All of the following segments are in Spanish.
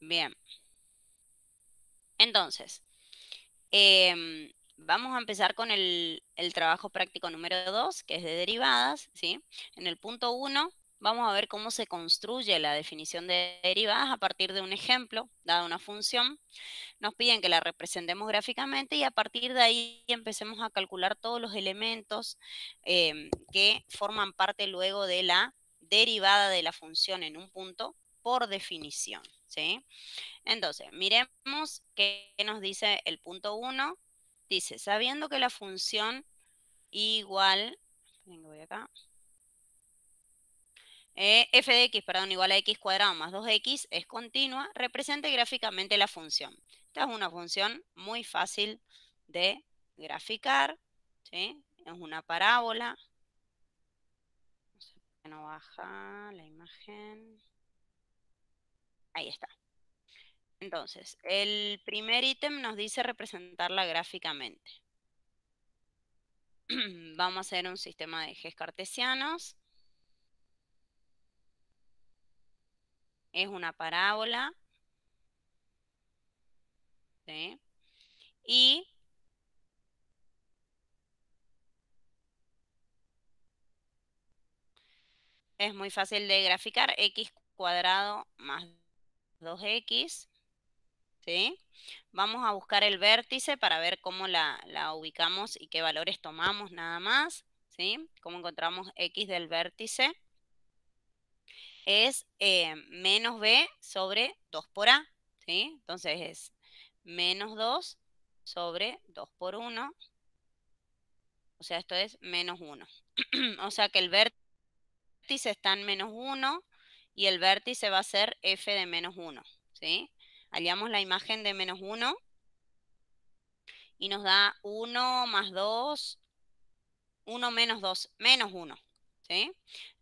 Bien. Entonces, em, vamos a empezar con el, trabajo práctico número 2, que es de derivadas, ¿sí? En el punto 1 vamos a ver cómo se construye la definición de derivadas a partir de un ejemplo, dada una función. Nos piden que la representemos gráficamente y a partir de ahí empecemos a calcular todos los elementos em, que forman parte luego de la derivada de la función en un punto por definición, ¿sí? Entonces, miremos qué nos dice el punto 1. Dice, sabiendo que la función igual, eh, f de x, perdón, igual a x cuadrado más 2x es continua, represente gráficamente la función. Esta es una función muy fácil de graficar, ¿sí? Es una parábola. No baja la imagen. Ahí está. Entonces, el primer ítem nos dice representarla gráficamente. Vamos a hacer un sistema de ejes cartesianos. Es una parábola. Y es muy fácil de graficar. X cuadrado más 2x, ¿sí? Vamos a buscar el vértice para ver cómo la, ubicamos y qué valores tomamos nada más, ¿sí? Cómo encontramos x del vértice. Es eh, menos b sobre 2 por a, ¿sí? Entonces es menos 2 sobre 2 por 1. O sea, esto es menos 1. o sea que el vértice está en menos 1 y el vértice va a ser f de menos 1. ¿sí? Aliamos la imagen de menos 1 y nos da 1 más 2, 1 menos 2, menos 1. ¿Sí?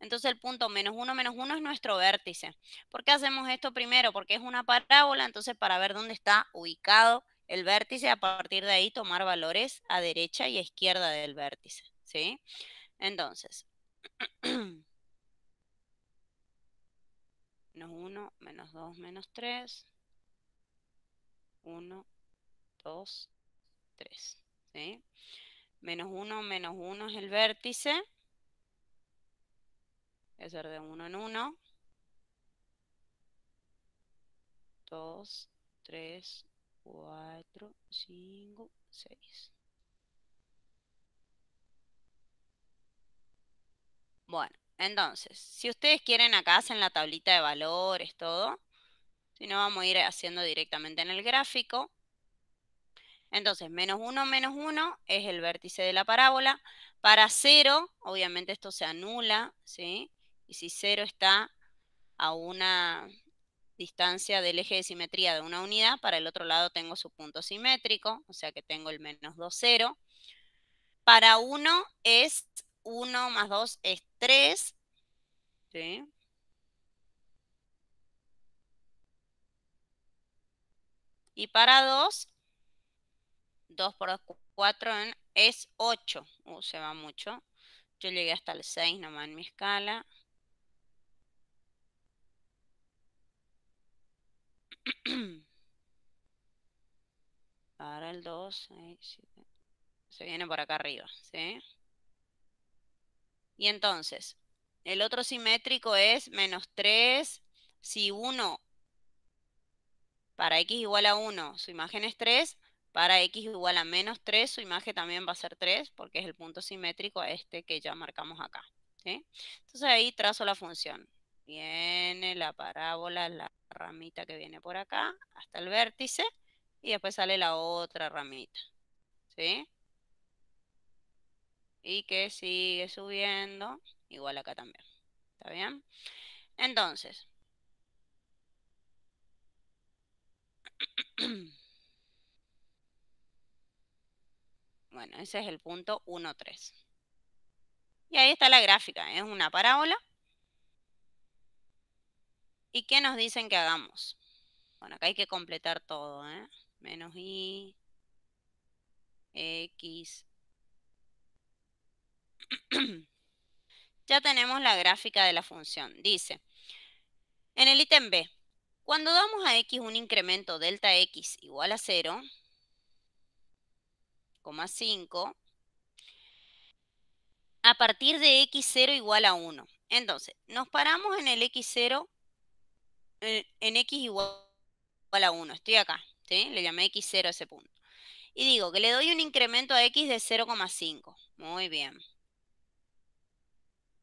Entonces el punto menos 1, menos 1 es nuestro vértice. ¿Por qué hacemos esto primero? Porque es una parábola, entonces para ver dónde está ubicado el vértice, a partir de ahí tomar valores a derecha y a izquierda del vértice, ¿sí? Entonces, menos 1, menos 2, menos 3, 1, 2, 3, ¿sí? Menos 1, menos 1 es el vértice, Es ser de 1 en 1, 2, 3, 4, 5, 6. Bueno, entonces, si ustedes quieren acá hacen la tablita de valores, todo. Si no, vamos a ir haciendo directamente en el gráfico. Entonces, menos 1, menos 1 es el vértice de la parábola. Para 0, obviamente esto se anula, ¿sí? Y si 0 está a una distancia del eje de simetría de una unidad, para el otro lado tengo su punto simétrico, o sea que tengo el menos 2, 0. Para 1 es 1 más 2 es 3. ¿Sí? Y para 2, 2 por 2, 4 es 8. Uh, se va mucho. Yo llegué hasta el 6 nomás en mi escala. Para el 2, Se viene por acá arriba, ¿sí? Y entonces, el otro simétrico es menos 3, si 1 para x igual a 1, su imagen es 3, para x igual a menos 3, su imagen también va a ser 3, porque es el punto simétrico a este que ya marcamos acá. ¿sí? Entonces ahí trazo la función. Viene la parábola, la ramita que viene por acá, hasta el vértice, y después sale la otra ramita. ¿Sí? y que sigue subiendo, igual acá también. ¿Está bien? Entonces, bueno, ese es el punto 3. Y ahí está la gráfica, es una parábola. ¿Y qué nos dicen que hagamos? Bueno, acá hay que completar todo, ¿eh? Menos i, x, ya tenemos la gráfica de la función. Dice, en el ítem B, cuando damos a x un incremento delta x igual a 0,5, a partir de x0 igual a 1. Entonces, nos paramos en el x0, eh, en, x igual a 1. Estoy acá, Le llamé x0 a ese punto. Y digo que le doy un incremento a x de 0,5. Muy bien.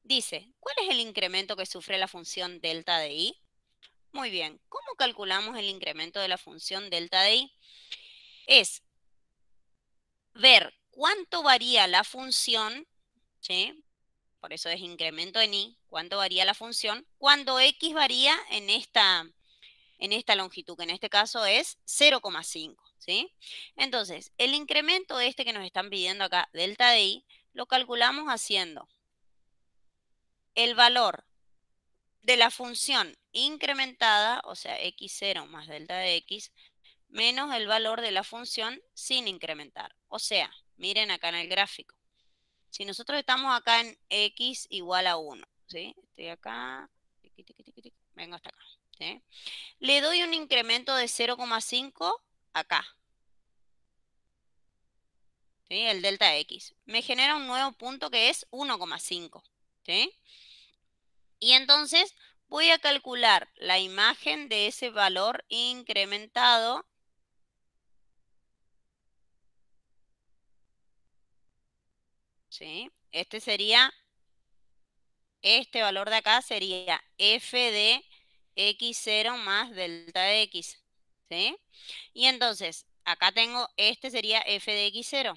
Dice, ¿cuál es el incremento que sufre la función delta de i? Muy bien, ¿cómo calculamos el incremento de la función delta de i? Es ver cuánto varía la función, ¿sí? por eso es incremento en i, cuánto varía la función, cuando x varía en esta, en esta longitud, que en este caso es 0,5. ¿sí? Entonces, el incremento este que nos están pidiendo acá, delta de i, lo calculamos haciendo el valor de la función incrementada, o sea, x0 más delta de x, menos el valor de la función sin incrementar. O sea, miren acá en el gráfico. Si nosotros estamos acá en x igual a 1, ¿sí? Estoy acá, vengo hasta acá, Le doy un incremento de 0,5 acá. ¿Sí? El delta x. Me genera un nuevo punto que es 1,5. ¿sí? Y entonces voy a calcular la imagen de ese valor incrementado ¿Sí? Este sería, este valor de acá sería f de x0 más delta de x, ¿sí? Y entonces, acá tengo, este sería f de x0.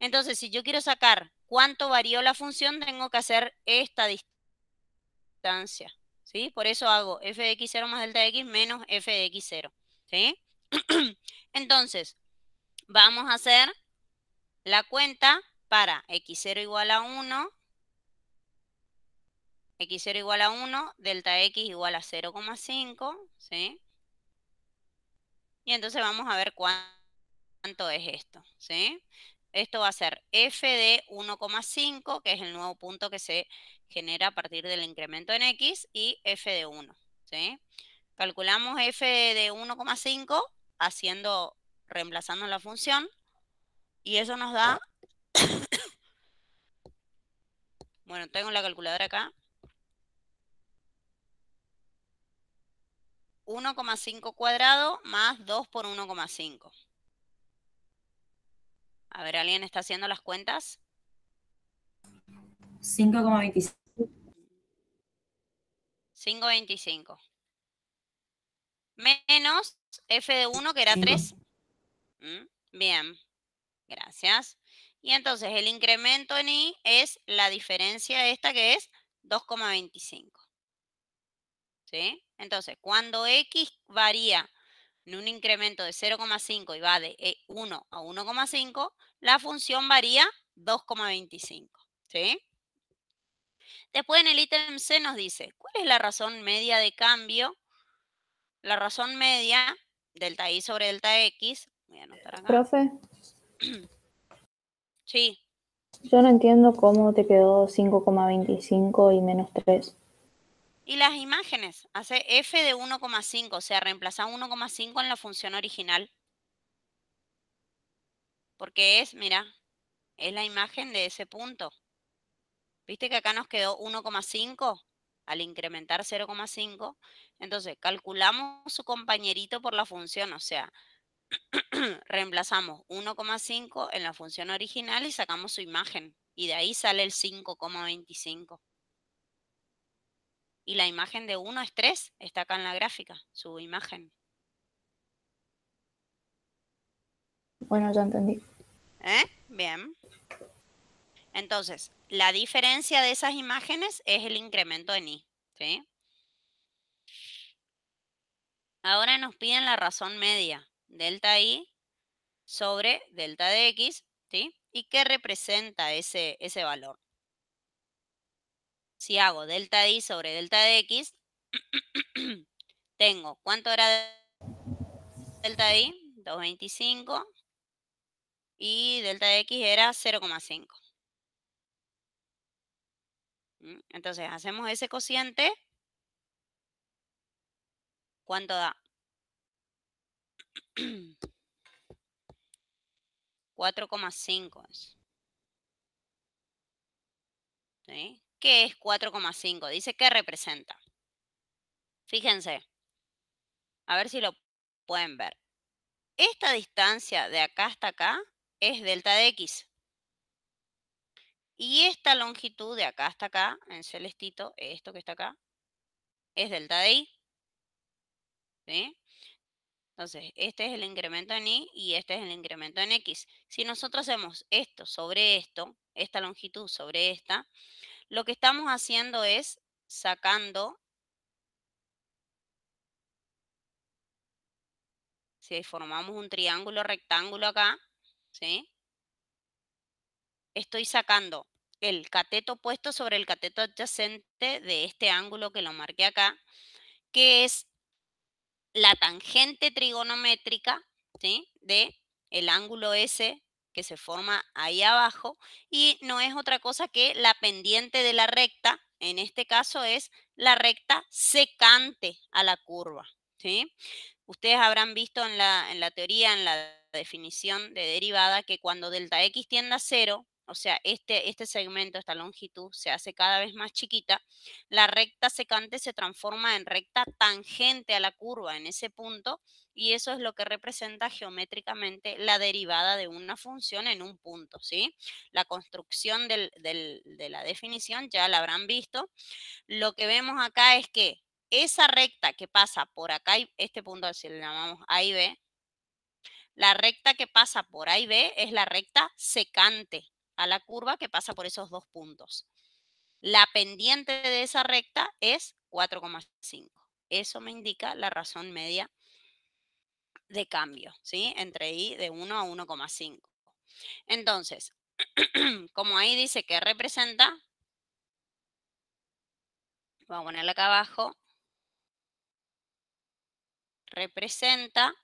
Entonces, si yo quiero sacar cuánto varió la función, tengo que hacer esta distancia. ¿sí? Por eso hago f de x0 más delta x menos f de x0. ¿sí? Entonces, vamos a hacer la cuenta para x0 igual a 1, x0 igual a 1, delta x igual a 0,5, ¿sí? Y entonces vamos a ver cuánto es esto, ¿sí? Esto va a ser f de 1,5, que es el nuevo punto que se genera a partir del incremento en x, y f de 1. Calculamos f de 1,5 haciendo, reemplazando la función, y eso nos da... bueno, tengo la calculadora acá. 1,5 cuadrado más 2 por 1,5. A ver, ¿alguien está haciendo las cuentas? 5,25. 5,25. Menos f de 1, que era 3. Mm, bien, gracias. Y entonces el incremento en y es la diferencia esta que es 2,25. ¿Sí? Entonces, cuando x varía en un incremento de 0,5 y va de 1 e a 1,5, la función varía 2,25. ¿sí? Después en el ítem C nos dice, ¿cuál es la razón media de cambio? La razón media, delta I sobre delta X. Profe. Sí. Yo no entiendo cómo te quedó 5,25 y menos 3. Y las imágenes, hace f de 1,5, o sea, reemplaza 1,5 en la función original porque es, mira, es la imagen de ese punto. ¿Viste que acá nos quedó 1,5? Al incrementar 0,5. Entonces, calculamos su compañerito por la función, o sea, reemplazamos 1,5 en la función original y sacamos su imagen. Y de ahí sale el 5,25. Y la imagen de 1 es 3, está acá en la gráfica, su imagen. Bueno, ya entendí. ¿Eh? Bien. Entonces, la diferencia de esas imágenes es el incremento en Y. Ahora nos piden la razón media, delta Y sobre delta de X, ¿Y qué representa ese, ese valor? Si hago delta Y sobre delta de X, tengo, ¿cuánto era delta I? 225 y delta de X era 0,5. Mm, entonces hacemos ese cociente. ¿Cuánto da? 4,5 ¿Sí? ¿Qué es 4,5? Dice qué representa. Fíjense. A ver si lo pueden ver. Esta distancia de acá hasta acá es delta de X. Y esta longitud de acá hasta acá, en celestito, esto que está acá, es delta de Y. Entonces, este es el incremento en Y y este es el incremento en X. Si nosotros hacemos esto sobre esto, esta longitud sobre esta, lo que estamos haciendo es sacando... Si formamos un triángulo rectángulo acá, ¿sí? Estoy sacando el cateto opuesto sobre el cateto adyacente de este ángulo que lo marqué acá, que es la tangente trigonométrica ¿sí? de el ángulo S que se forma ahí abajo y no es otra cosa que la pendiente de la recta, en este caso es la recta secante a la curva. ¿sí? Ustedes habrán visto en la, en la teoría, en la definición de derivada que cuando delta x tienda a cero, o sea, este, este segmento, esta longitud, se hace cada vez más chiquita, la recta secante se transforma en recta tangente a la curva en ese punto y eso es lo que representa geométricamente la derivada de una función en un punto, ¿sí? La construcción de la definición ya la habrán visto. Lo que vemos acá es que esa recta que pasa por acá, este punto así le llamamos A y B, la recta que pasa por A y B es la recta secante a la curva que pasa por esos dos puntos. La pendiente de esa recta es 4,5. Eso me indica la razón media de cambio, ¿sí? Entre i de 1 a 1,5. Entonces, como ahí dice que representa, voy a ponerla acá abajo, representa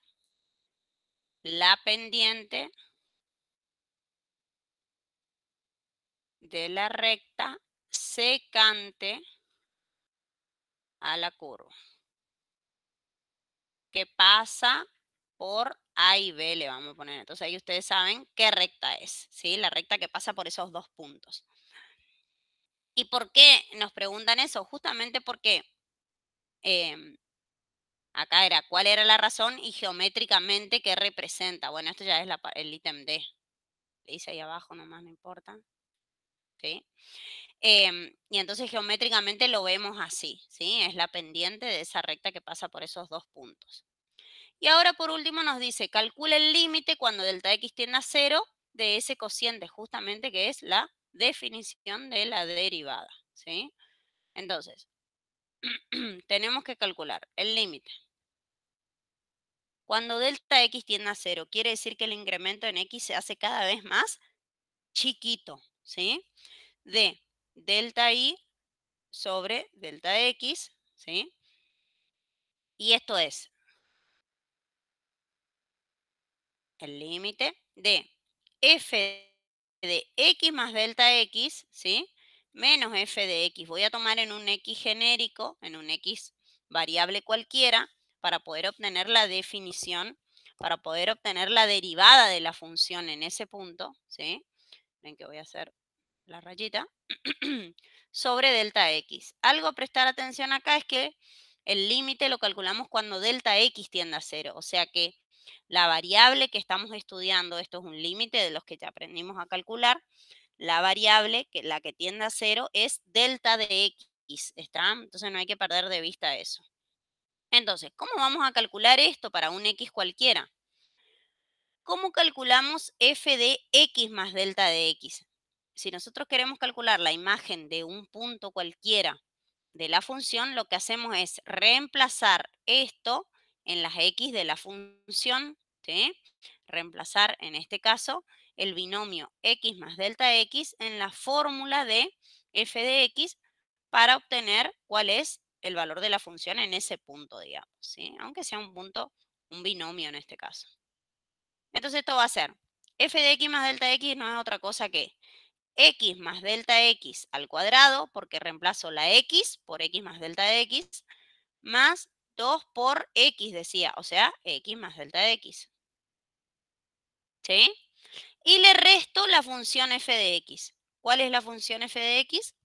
la pendiente de la recta secante a la curva. Que pasa por A y B, le vamos a poner. Entonces ahí ustedes saben qué recta es, ¿sí? La recta que pasa por esos dos puntos. ¿Y por qué nos preguntan eso? Justamente porque em, Acá era cuál era la razón y geométricamente qué representa. Bueno, esto ya es el ítem D. Le hice ahí abajo nomás, no importa. Em, y entonces geométricamente lo vemos así, ¿sí? Es la pendiente de esa recta que pasa por esos dos puntos. Y ahora por último nos dice, calcula el límite cuando delta x tiende a cero de ese cociente, justamente que es la definición de la derivada, ¿sí? Entonces, tenemos que calcular el límite cuando delta X tiende a cero, quiere decir que el incremento en X se hace cada vez más chiquito, ¿sí? De delta Y sobre delta X, ¿sí? Y esto es el límite de f de x más delta x, ¿sí? Menos f de x. Voy a tomar en un x genérico, en un x variable cualquiera, para poder obtener la definición, para poder obtener la derivada de la función en ese punto, ¿sí? Ven que voy a hacer la rayita, sobre delta x. Algo a prestar atención acá es que el límite lo calculamos cuando delta x tiende a cero, o sea que la variable que estamos estudiando, esto es un límite de los que ya aprendimos a calcular, la variable, que, la que tiende a cero, es delta de x. ¿está? Entonces no hay que perder de vista eso. Entonces, ¿cómo vamos a calcular esto para un x cualquiera? ¿Cómo calculamos f de x más delta de x? Si nosotros queremos calcular la imagen de un punto cualquiera de la función, lo que hacemos es reemplazar esto en las x de la función, ¿sí? reemplazar en este caso el binomio x más delta x en la fórmula de f de x para obtener cuál es el valor de la función en ese punto, digamos, ¿sí? aunque sea un punto, un binomio en este caso. Entonces esto va a ser f de x más delta x no es otra cosa que x más delta x al cuadrado, porque reemplazo la x por x más delta x, más 2 por x, decía, o sea, x más delta x. ¿Sí? Y le resto la función f de x. ¿Cuál es la función f de x?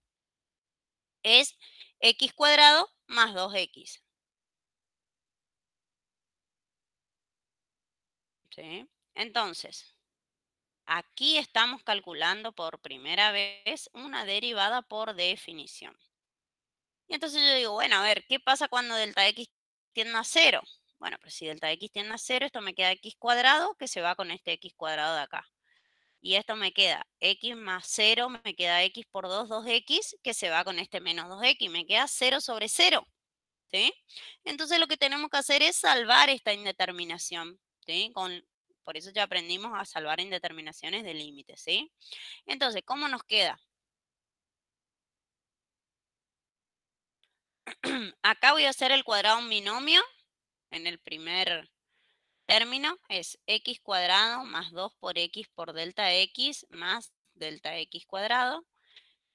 Es x cuadrado más 2x. ¿Sí? Entonces, aquí estamos calculando por primera vez una derivada por definición. Y entonces yo digo, bueno, a ver, ¿qué pasa cuando delta x tiende a cero? Bueno, pues si delta x tiende a cero, esto me queda x cuadrado que se va con este x cuadrado de acá y esto me queda x más 0, me queda x por 2, 2x, que se va con este menos 2x, me queda 0 sobre 0. ¿sí? Entonces lo que tenemos que hacer es salvar esta indeterminación. Con, por eso ya aprendimos a salvar indeterminaciones de límites. ¿sí? Entonces, ¿cómo nos queda? Acá voy a hacer el cuadrado binomio en el primer término es x cuadrado más 2 por x por delta x más delta x cuadrado.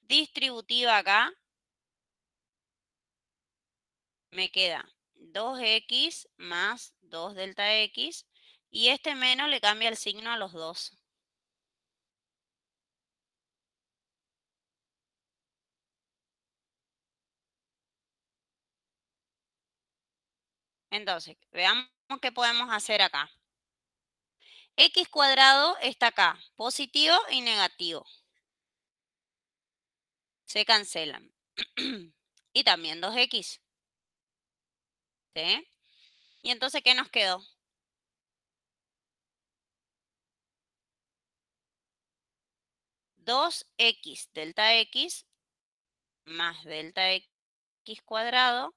Distributiva acá, me queda 2x más 2 delta x, y este menos le cambia el signo a los dos. Entonces, veamos ¿Qué podemos hacer acá. X cuadrado está acá, positivo y negativo. Se cancelan. y también 2X. ¿Sí? Y entonces, ¿qué nos quedó? 2 x delta x más delta x cuadrado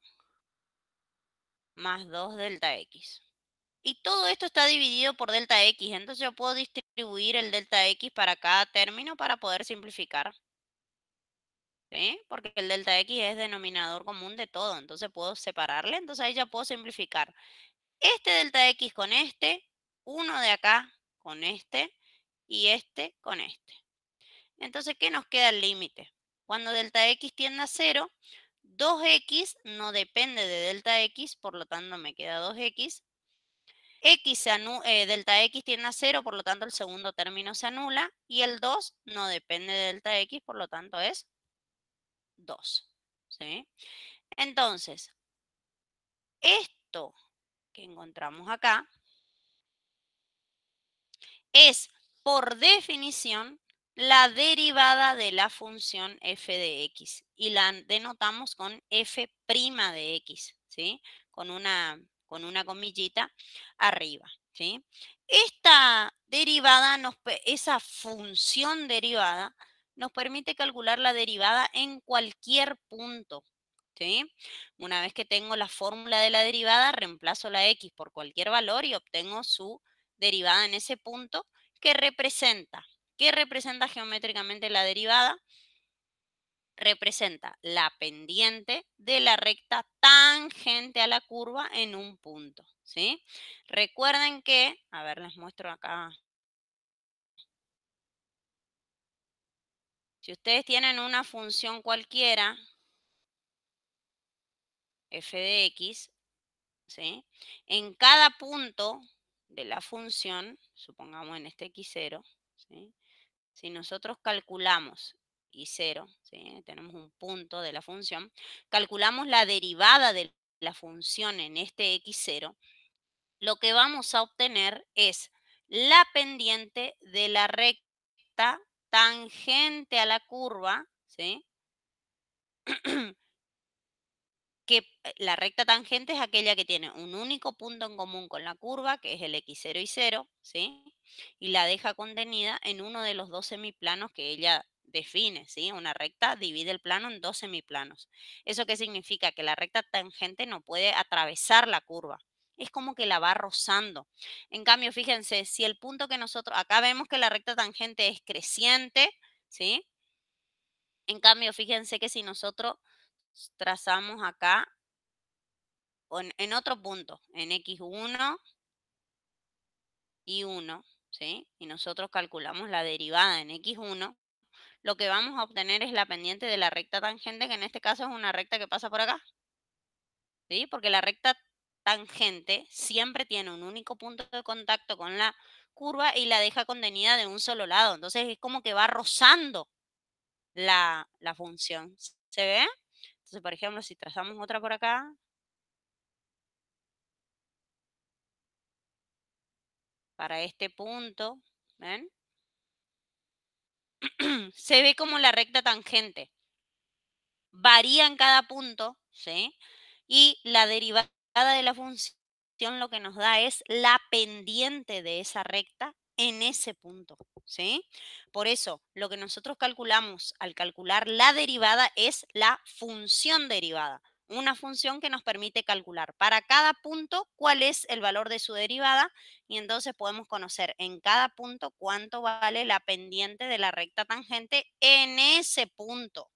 más 2 delta x. Y todo esto está dividido por delta X, entonces yo puedo distribuir el delta X para cada término para poder simplificar. Porque el delta X es denominador común de todo, entonces puedo separarle, entonces ahí ya puedo simplificar. Este delta X con este, uno de acá con este, y este con este. Entonces, ¿qué nos queda el límite? Cuando delta X tiende a 0, 2X no depende de delta X, por lo tanto me queda 2X X se eh, delta X tiene a 0, por lo tanto el segundo término se anula. Y el 2 no depende de delta X, por lo tanto es 2. ¿sí? Entonces, esto que encontramos acá es, por definición, la derivada de la función f de x. Y la denotamos con f' de x, ¿sí? Con una con una comillita arriba. ¿sí? Esta derivada, esa función derivada, nos permite calcular la derivada en cualquier punto. ¿sí? Una vez que tengo la fórmula de la derivada, reemplazo la x por cualquier valor y obtengo su derivada en ese punto que representa. ¿Qué representa geométricamente la derivada? representa la pendiente de la recta tangente a la curva en un punto. ¿sí? Recuerden que, a ver, les muestro acá. Si ustedes tienen una función cualquiera, f de x, ¿sí? en cada punto de la función, supongamos en este x0, si nosotros calculamos y tenemos un punto de la función, calculamos la derivada de la función en este x0, lo que vamos a obtener es la pendiente de la recta tangente a la curva, ¿sí? que eh, la recta tangente es aquella que tiene un único punto en común con la curva, que es el x0 y 0, ¿sí? y la deja contenida en uno de los dos semiplanos que ella define, ¿sí? Una recta divide el plano en dos semiplanos. ¿Eso qué significa? Que la recta tangente no puede atravesar la curva. Es como que la va rozando. En cambio, fíjense, si el punto que nosotros, acá vemos que la recta tangente es creciente, ¿sí? En cambio, fíjense que si nosotros trazamos acá, en, otro punto, en x1 y 1, ¿sí? Y nosotros calculamos la derivada en x1, lo que vamos a obtener es la pendiente de la recta tangente, que en este caso es una recta que pasa por acá. ¿Sí? Porque la recta tangente siempre tiene un único punto de contacto con la curva y la deja contenida de un solo lado. Entonces es como que va rozando la, la función. ¿Se ve? Entonces, por ejemplo, si trazamos otra por acá, para este punto, ¿ven? se ve como la recta tangente. Varía en cada punto, ¿sí? Y la derivada de la función lo que nos da es la pendiente de esa recta en ese punto, ¿sí? Por eso, lo que nosotros calculamos al calcular la derivada es la función derivada una función que nos permite calcular para cada punto cuál es el valor de su derivada y entonces podemos conocer en cada punto cuánto vale la pendiente de la recta tangente en ese punto.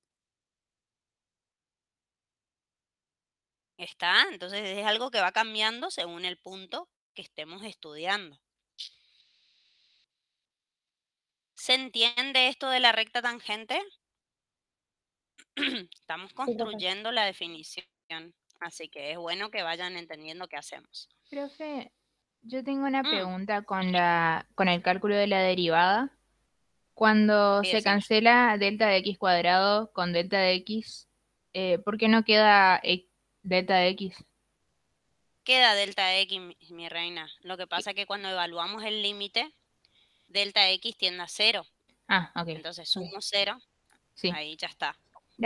¿Está? Entonces es algo que va cambiando según el punto que estemos estudiando. ¿Se entiende esto de la recta tangente? Estamos construyendo la definición, así que es bueno que vayan entendiendo qué hacemos. Profe, yo tengo una mm. pregunta con, el cálculo de la derivada. Cuando se cancela delta de x cuadrado con delta de x, eh, ¿por qué no queda e, delta de x? Queda delta de x, mi, reina. Lo que pasa es que cuando evaluamos el límite, delta de x tiende a cero. Ah, ok. Entonces sumo cero, sí. ahí ya está.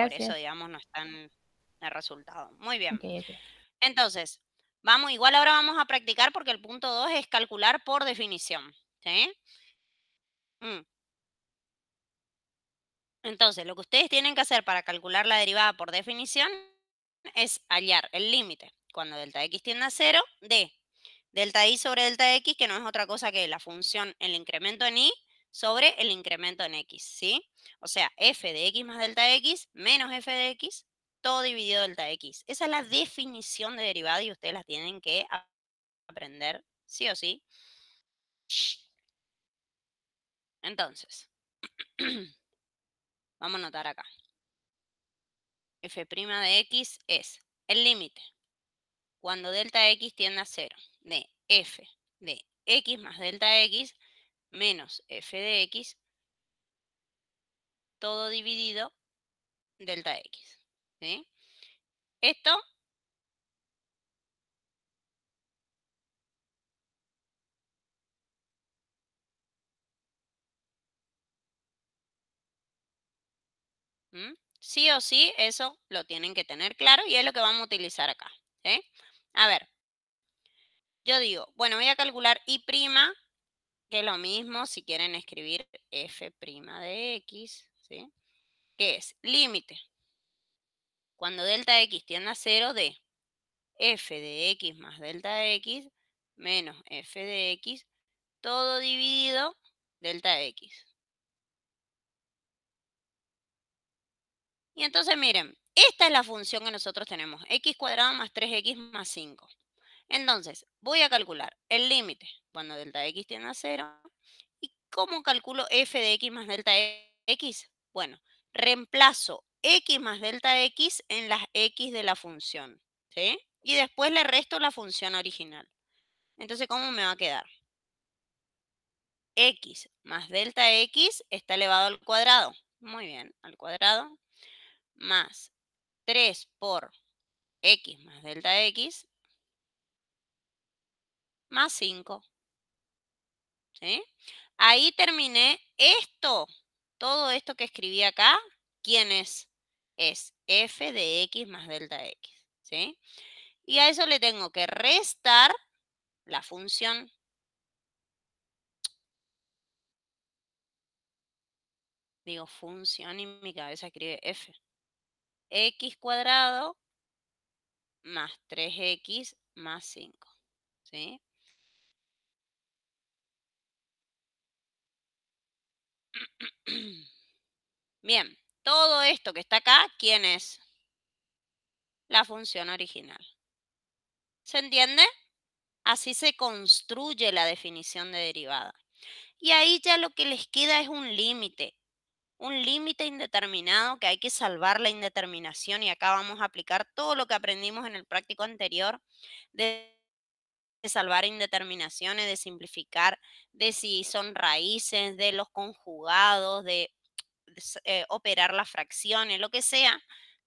Por eso, digamos, no están el resultado. Muy bien. Entonces, vamos, igual ahora vamos a practicar porque el punto 2 es calcular por definición. Mm. Entonces, lo que ustedes tienen que hacer para calcular la derivada por definición es hallar el límite cuando delta x tiende a 0 de delta y sobre delta x, que no es otra cosa que la función, el incremento en y sobre el incremento en x, ¿sí? O sea, f de x más delta x menos f de x, todo dividido delta x. Esa es la definición de derivada y ustedes la tienen que aprender sí o sí. Entonces, vamos a notar acá. f' de x es el límite cuando delta x tiende a 0 de f de x más delta x menos f de x, todo dividido delta x. ¿sí? Esto Sí o sí, eso lo tienen que tener claro y es lo que vamos a utilizar acá. A ver, yo digo, bueno, voy a calcular y' que lo mismo si quieren escribir f' de x, ¿sí? que es límite cuando delta x tiende a 0 de f de x más delta x menos f de x, todo dividido delta x. Y entonces miren, esta es la función que nosotros tenemos, x cuadrado más 3x más 5. Entonces, voy a calcular el límite cuando delta x tiende a 0. ¿Y cómo calculo f de x más delta x? Bueno, reemplazo x más delta x en las x de la función, ¿sí? Y después le resto la función original. Entonces, ¿cómo me va a quedar? x más delta x está elevado al cuadrado. Muy bien, al cuadrado. Más 3 por x más delta x más 5. ¿Sí? Ahí terminé esto. Todo esto que escribí acá, ¿quién es? Es f de x más delta x. ¿Sí? Y a eso le tengo que restar la función. Digo función y mi cabeza escribe f. x cuadrado más 3x más 5. ¿Sí? Bien, todo esto que está acá, ¿quién es? La función original. ¿Se entiende? Así se construye la definición de derivada. Y ahí ya lo que les queda es un límite, un límite indeterminado que hay que salvar la indeterminación y acá vamos a aplicar todo lo que aprendimos en el práctico anterior de de salvar indeterminaciones, de simplificar, de si son raíces, de los conjugados, de, eh, operar las fracciones, lo que sea.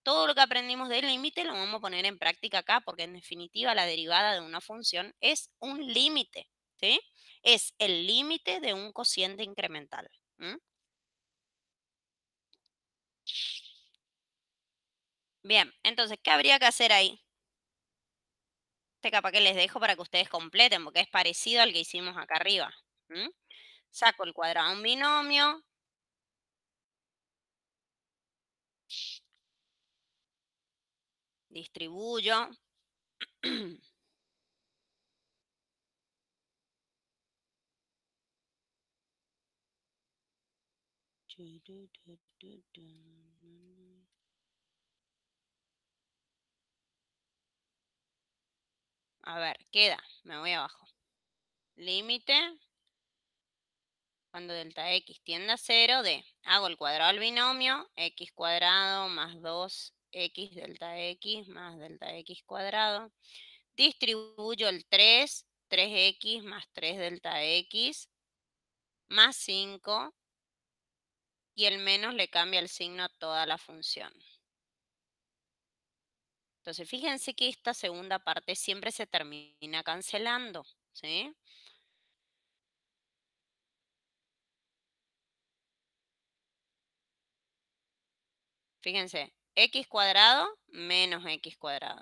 Todo lo que aprendimos del límite lo vamos a poner en práctica acá, porque en definitiva la derivada de una función es un límite, ¿sí? Es el límite de un cociente incremental. Bien, entonces, ¿qué habría que hacer ahí? Este capaz que les dejo para que ustedes completen, porque es parecido al que hicimos acá arriba. Saco el cuadrado un binomio. Distribuyo. A ver, queda, me voy abajo. Límite, cuando delta x tiende a 0, de hago el cuadrado al binomio, x cuadrado más 2x delta x más delta x cuadrado. Distribuyo el 3, 3x más 3 delta x más 5, y el menos le cambia el signo a toda la función. Entonces, fíjense que esta segunda parte siempre se termina cancelando, ¿sí? Fíjense, x cuadrado menos x cuadrado.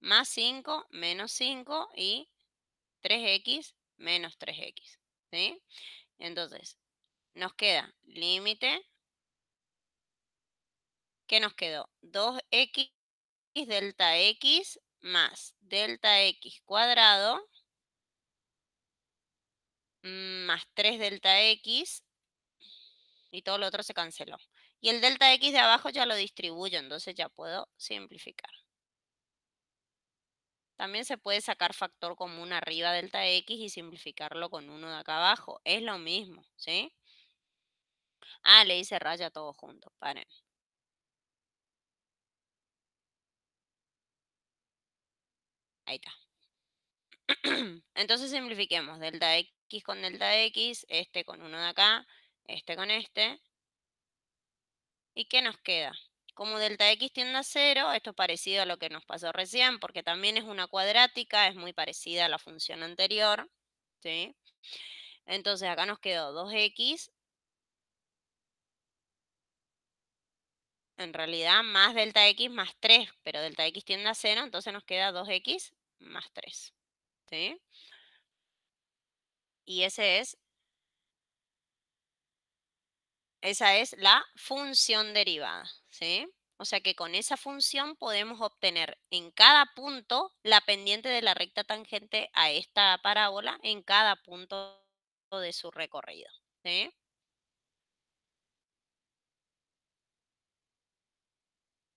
Más 5 menos 5 y 3x menos 3x. ¿sí? Entonces, nos queda límite. ¿Qué nos quedó? 2x delta x más delta x cuadrado más 3 delta x y todo lo otro se canceló. Y el delta x de abajo ya lo distribuyo, entonces ya puedo simplificar. También se puede sacar factor común arriba delta x y simplificarlo con uno de acá abajo. Es lo mismo, ¿sí? Ah, le hice raya todo junto, paren. Entonces simplifiquemos delta x con delta x, este con uno de acá, este con este. ¿Y qué nos queda? Como delta x tiende a cero esto es parecido a lo que nos pasó recién, porque también es una cuadrática, es muy parecida a la función anterior. Entonces acá nos quedó 2x. En realidad más delta x más 3, pero delta x tiende a cero entonces nos queda 2x más 3. ¿Sí? Y ese es, esa es la función derivada. ¿Sí? O sea que con esa función podemos obtener en cada punto la pendiente de la recta tangente a esta parábola en cada punto de su recorrido. ¿sí?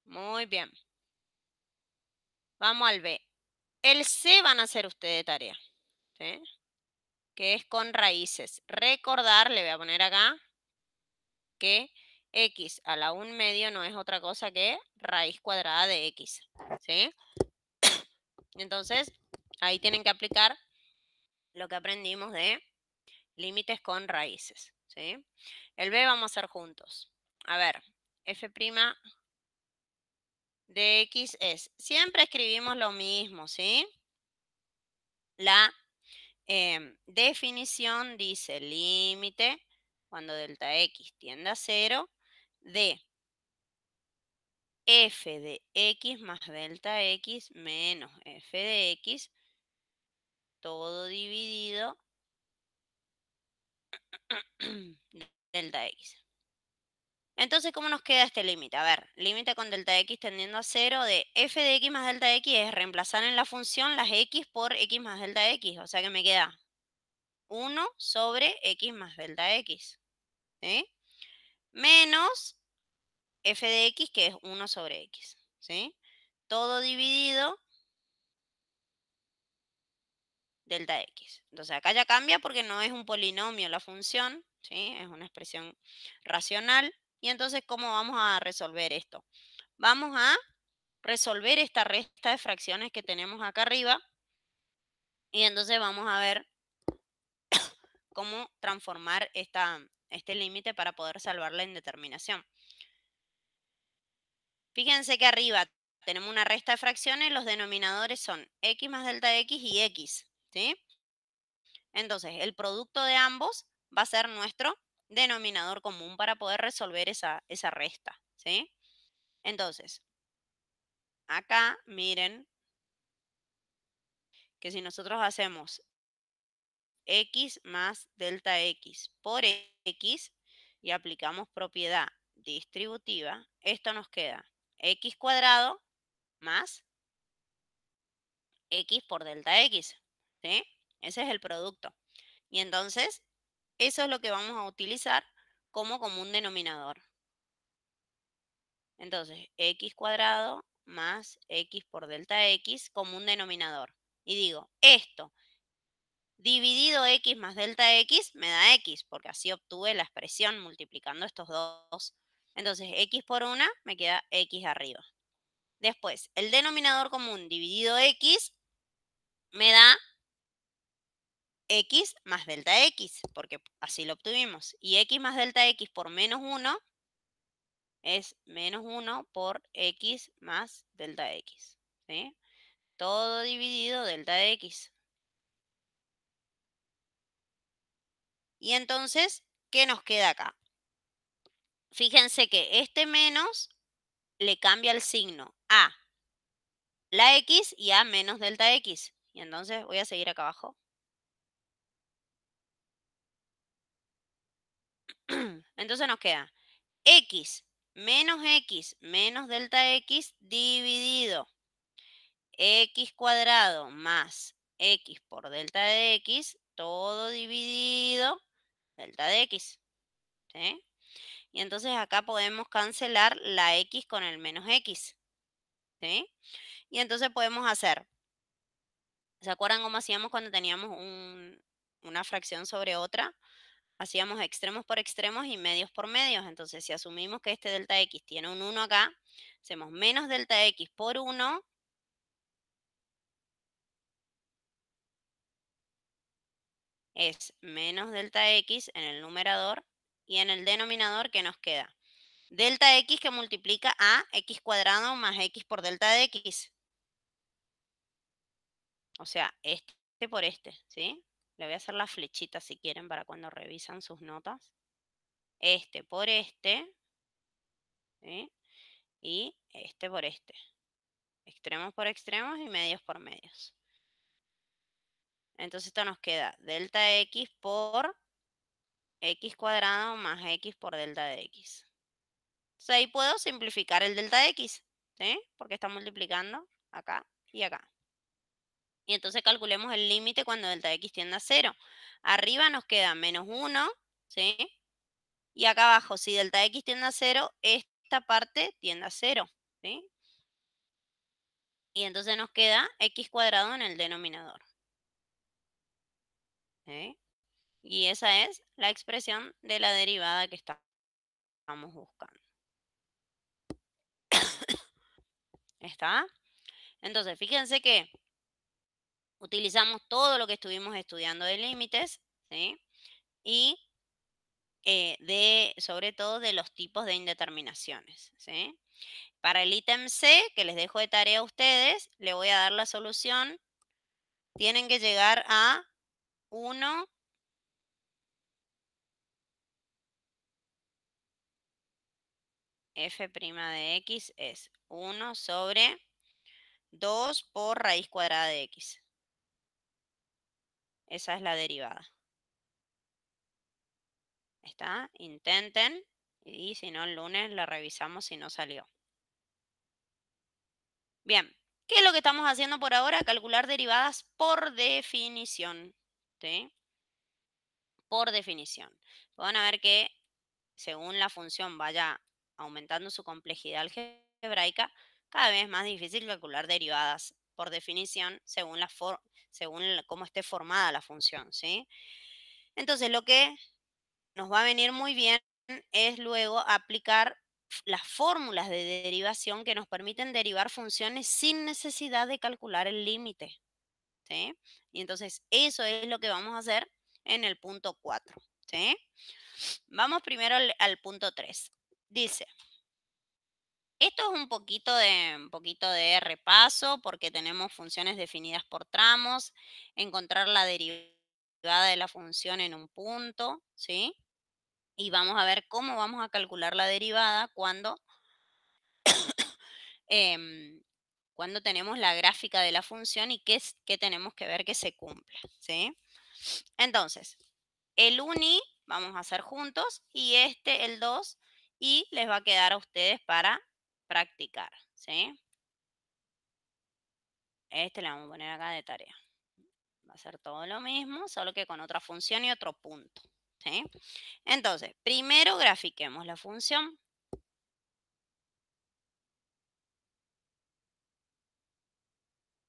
Muy bien. Vamos al B. El C van a hacer ustedes tarea, que es con raíces. Recordar, le voy a poner acá, que x a la 1 medio no es otra cosa que raíz cuadrada de x. Entonces, ahí tienen que aplicar lo que aprendimos de límites con raíces. ¿sí? El B vamos a hacer juntos. A ver, f' de X es, siempre escribimos lo mismo, ¿sí? La em, definición dice límite cuando delta X tiende a cero de f de x más delta x menos f de x, todo dividido delta x. Entonces, ¿cómo nos queda este límite? A ver, límite con delta x tendiendo a 0 de f de x más delta x es reemplazar en la función las x por x más delta x. O sea que me queda 1 sobre x más delta x. Menos f de x, que es 1 sobre x. ¿sí? Todo dividido delta x. Entonces acá ya cambia porque no es un polinomio la función, ¿sí? es una expresión racional. Y entonces, ¿cómo vamos a resolver esto? Vamos a resolver esta resta de fracciones que tenemos acá arriba. Y entonces vamos a ver cómo transformar esta, este límite para poder salvar la indeterminación. Fíjense que arriba tenemos una resta de fracciones, los denominadores son x más delta x y x, Entonces, el producto de ambos va a ser nuestro denominador común para poder resolver esa, resta, ¿sí? Entonces, acá miren que si nosotros hacemos x más delta x por x y aplicamos propiedad distributiva, esto nos queda x cuadrado más x por delta x, ¿sí? Ese es el producto. Y entonces eso es lo que vamos a utilizar como común denominador. Entonces, x cuadrado más x por delta x como un denominador. Y digo, esto dividido x más delta x me da x, porque así obtuve la expresión multiplicando estos dos. Entonces, x por 1 me queda x arriba. Después, el denominador común dividido x me da x más delta x, porque así lo obtuvimos. Y x más delta x por menos 1 es menos 1 por x más delta x. Todo dividido delta x. Y entonces, ¿qué nos queda acá? Fíjense que este menos le cambia el signo a la x y a menos delta x. Y entonces voy a seguir acá abajo. Entonces nos queda x menos x menos delta x dividido x cuadrado más x por delta de x, todo dividido delta de x. Y entonces acá podemos cancelar la x con el menos x. Y entonces podemos hacer, ¿se acuerdan cómo hacíamos cuando teníamos una fracción sobre otra? hacíamos extremos por extremos y medios por medios. Entonces, si asumimos que este delta X tiene un 1 acá, hacemos menos delta X por 1 es menos delta X en el numerador y en el denominador, que nos queda? Delta X que multiplica a X cuadrado más X por delta de X. O sea, este por este, ¿sí? Le voy a hacer la flechita si quieren para cuando revisan sus notas. Este por este. Y este por este. Extremos por extremos y medios por medios. Entonces esto nos queda delta x por x cuadrado más x por delta de x. Entonces ahí puedo simplificar el delta de x, Porque está multiplicando acá y acá. Y entonces calculemos el límite cuando delta x tienda a 0. Arriba nos queda menos 1, ¿sí? Y acá abajo, si delta x tiende a 0, esta parte tiende a 0, ¿sí? Y entonces nos queda x cuadrado en el denominador. ¿Sí? Y esa es la expresión de la derivada que estamos buscando. ¿Está? Entonces, fíjense que utilizamos todo lo que estuvimos estudiando de límites, Y eh, de, sobre todo de los tipos de indeterminaciones, Para el ítem C, que les dejo de tarea a ustedes, le voy a dar la solución. Tienen que llegar a 1, f' de x es 1 sobre 2 por raíz cuadrada de x. Esa es la derivada. ¿Está? Intenten y si no el lunes la revisamos si no salió. Bien, ¿qué es lo que estamos haciendo por ahora? Calcular derivadas por definición. ¿sí? Por definición. Van a ver que según la función vaya aumentando su complejidad algebraica, cada vez es más difícil calcular derivadas por definición, según, la según cómo esté formada la función, ¿sí? Entonces, lo que nos va a venir muy bien es luego aplicar las fórmulas de derivación que nos permiten derivar funciones sin necesidad de calcular el límite, ¿sí? Y entonces, eso es lo que vamos a hacer en el punto 4, ¿sí? Vamos primero al punto 3. Dice, esto es un poquito de, poquito de repaso porque tenemos funciones definidas por tramos, encontrar la derivada de la función en un punto, ¿sí? Y vamos a ver cómo vamos a calcular la derivada cuando, em, cuando tenemos la gráfica de la función y qué, tenemos que ver que se cumpla, ¿sí? Entonces, el uni vamos a hacer juntos y este, el 2, y les va a quedar a ustedes para practicar, ¿sí? Este le vamos a poner acá de tarea. Va a ser todo lo mismo, solo que con otra función y otro punto, ¿sí? Entonces, primero grafiquemos la función.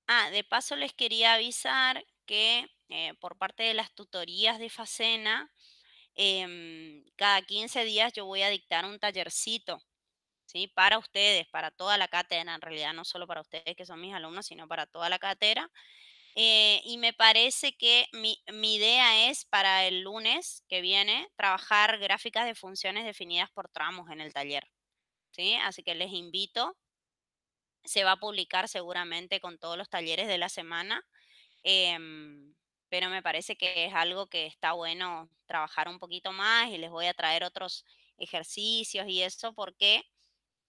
Ah, de paso les quería avisar que eh, por parte de las tutorías de Facena, em, cada 15 días yo voy a dictar un tallercito para ustedes, para toda la cátedra, en realidad no solo para ustedes que son mis alumnos, sino para toda la cátedra. Eh, y me parece que mi, idea es para el lunes que viene trabajar gráficas de funciones definidas por tramos en el taller. ¿sí? Así que les invito. Se va a publicar seguramente con todos los talleres de la semana. Em, pero me parece que es algo que está bueno trabajar un poquito más y les voy a traer otros ejercicios y eso porque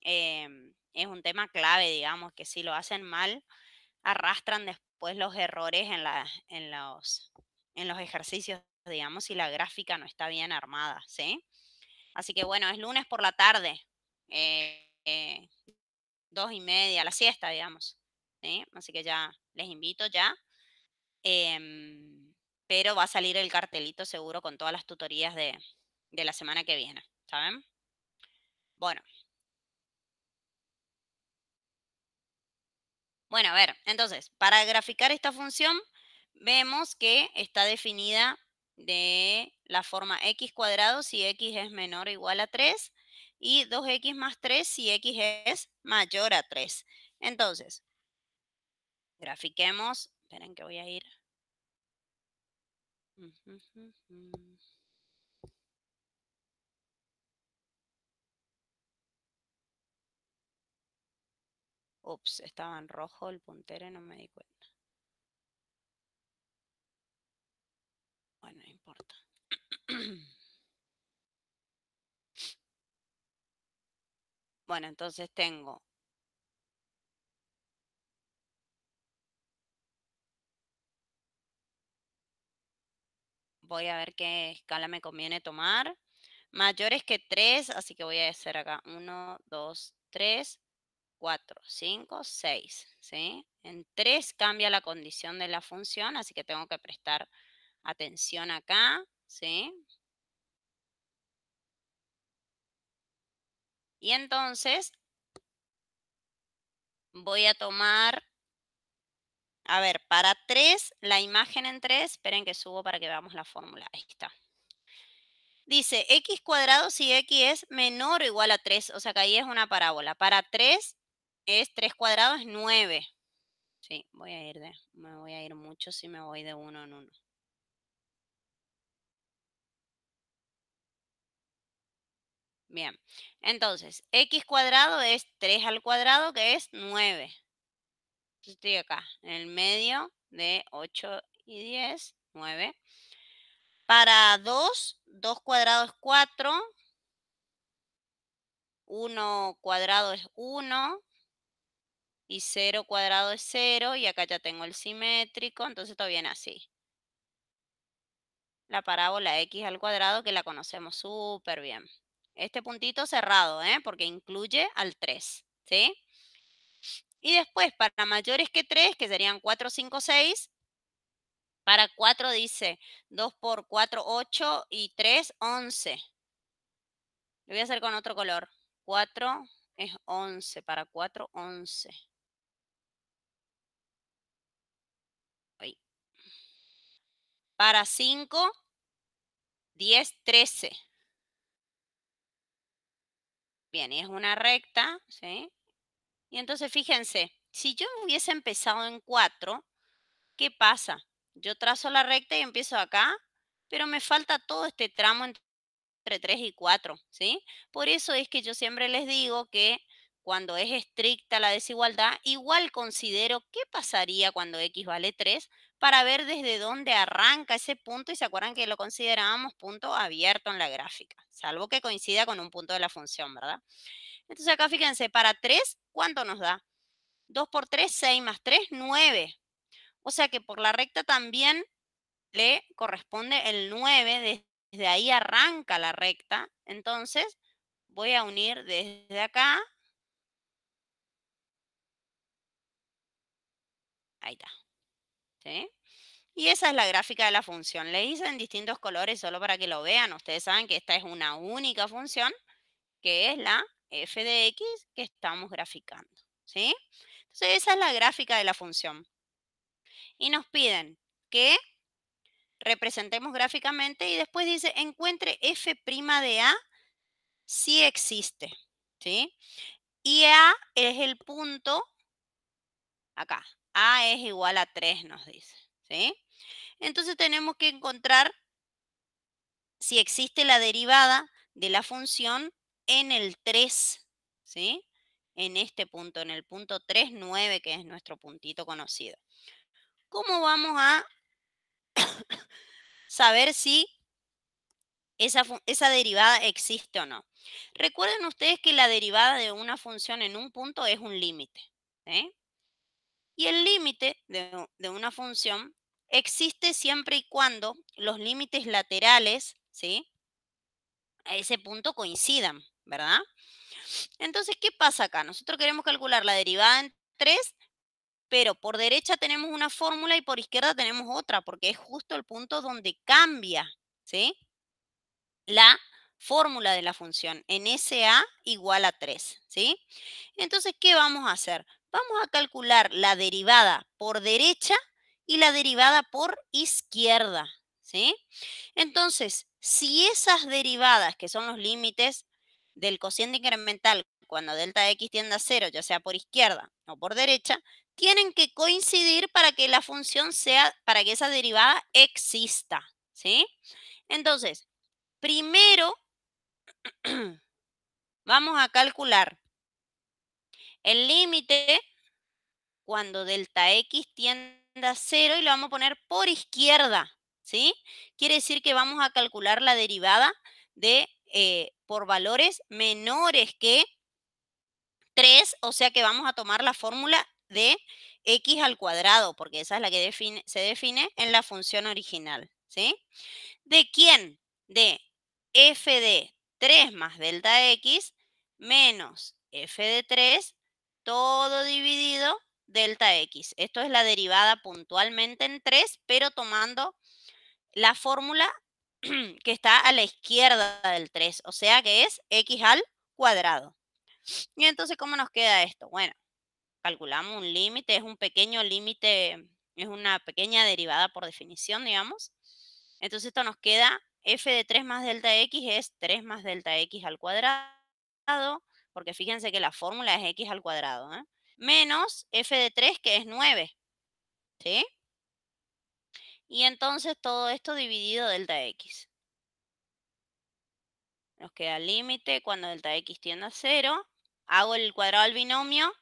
Em, es un tema clave, digamos, que si lo hacen mal, arrastran después los errores en, la, en, los, en los ejercicios, digamos, si la gráfica no está bien armada, ¿sí? Así que bueno, es lunes por la tarde, eh, eh, dos y media, la siesta, digamos. ¿sí? Así que ya les invito ya. Em, pero va a salir el cartelito seguro con todas las tutorías de, de la semana que viene, ¿saben? Bueno, Bueno, a ver, entonces, para graficar esta función, vemos que está definida de la forma x cuadrado si x es menor o igual a 3 y 2x más 3 si x es mayor a 3. Entonces, grafiquemos. Esperen que voy a ir. Ups, estaba en rojo el puntero y no me di cuenta. Bueno, no importa. bueno, entonces tengo voy a ver qué escala me conviene tomar. Mayores que 3, así que voy a hacer acá 1, 2, 3. 4, 5, 6. ¿sí? En 3 cambia la condición de la función, así que tengo que prestar atención acá. ¿sí? Y entonces voy a tomar, a ver, para 3, la imagen en 3, esperen que subo para que veamos la fórmula, ahí está. Dice, x cuadrado si x es menor o igual a 3, o sea que ahí es una parábola. Para 3, es 3 cuadrados es 9. Sí, voy a ir de, me voy a ir mucho si me voy de 1 en 1. Bien, entonces, x cuadrado es 3 al cuadrado, que es 9. Estoy acá, en el medio de 8 y 10, 9. Para 2, 2 cuadrados es 4. 1 cuadrado es 1 y 0 cuadrado es 0 y acá ya tengo el simétrico, entonces todo viene así. La parábola x al cuadrado que la conocemos súper bien. Este puntito cerrado, ¿eh? porque incluye al 3. ¿sí? Y después, para mayores que 3, que serían 4, 5, 6, para 4 dice 2 por 4, 8 y 3, 11. Lo voy a hacer con otro color. 4 es 11, para 4, 11. para 5, 10, 13. Bien, y es una recta, ¿sí? Y entonces fíjense, si yo hubiese empezado en 4, ¿qué pasa? Yo trazo la recta y empiezo acá, pero me falta todo este tramo entre 3 y 4, ¿sí? Por eso es que yo siempre les digo que cuando es estricta la desigualdad, igual considero qué pasaría cuando x vale 3 para ver desde dónde arranca ese punto y se acuerdan que lo considerábamos punto abierto en la gráfica, salvo que coincida con un punto de la función, ¿verdad? Entonces acá fíjense, para 3, ¿cuánto nos da? 2 por 3, 6 más 3, 9. O sea que por la recta también le corresponde el 9, desde ahí arranca la recta. Entonces voy a unir desde acá Y esa es la gráfica de la función. Le hice en distintos colores solo para que lo vean. Ustedes saben que esta es una única función, que es la f de x que estamos graficando. ¿Sí? Entonces esa es la gráfica de la función. Y nos piden que representemos gráficamente y después dice encuentre f' de a si existe. ¿Sí? Y a es el punto acá, a es igual a 3, nos dice. ¿sí? Entonces tenemos que encontrar si existe la derivada de la función en el 3, ¿sí? En este punto, en el punto 3, 9, que es nuestro puntito conocido. ¿Cómo vamos a saber si esa, esa, derivada existe o no? Recuerden ustedes que la derivada de una función en un punto es un límite. Y el límite de, una función existe siempre y cuando los límites laterales, ¿sí? A ese punto coincidan, ¿verdad? Entonces, ¿qué pasa acá? Nosotros queremos calcular la derivada en 3, pero por derecha tenemos una fórmula y por izquierda tenemos otra, porque es justo el punto donde cambia, ¿sí? La fórmula de la función en SA igual a 3, ¿sí? Entonces, ¿qué vamos a hacer? Vamos a calcular la derivada por derecha y la derivada por izquierda, ¿sí? Entonces, si esas derivadas, que son los límites del cociente incremental cuando delta x tiende a cero, ya sea por izquierda o por derecha, tienen que coincidir para que la función sea, para que esa derivada exista, ¿sí? Entonces, primero vamos a calcular el límite, cuando delta X tienda a 0 y lo vamos a poner por izquierda, ¿sí? Quiere decir que vamos a calcular la derivada de eh, por valores menores que 3, o sea que vamos a tomar la fórmula de x al cuadrado, porque esa es la que se define en la función original, ¿sí? ¿De quién? De f de 3 más delta x menos f de 3 todo dividido delta x. Esto es la derivada puntualmente en 3, pero tomando la fórmula que está a la izquierda del 3, o sea que es x al cuadrado. Y entonces, ¿cómo nos queda esto? Bueno, calculamos un límite, es un pequeño límite, es una pequeña derivada por definición, digamos. Entonces esto nos queda f de 3 más delta x es 3 más delta x al cuadrado porque fíjense que la fórmula es x al cuadrado, ¿eh? menos f de 3, que es 9. ¿Sí? Y entonces todo esto dividido delta x. Nos queda límite cuando delta x tiende a 0. Hago el cuadrado al binomio.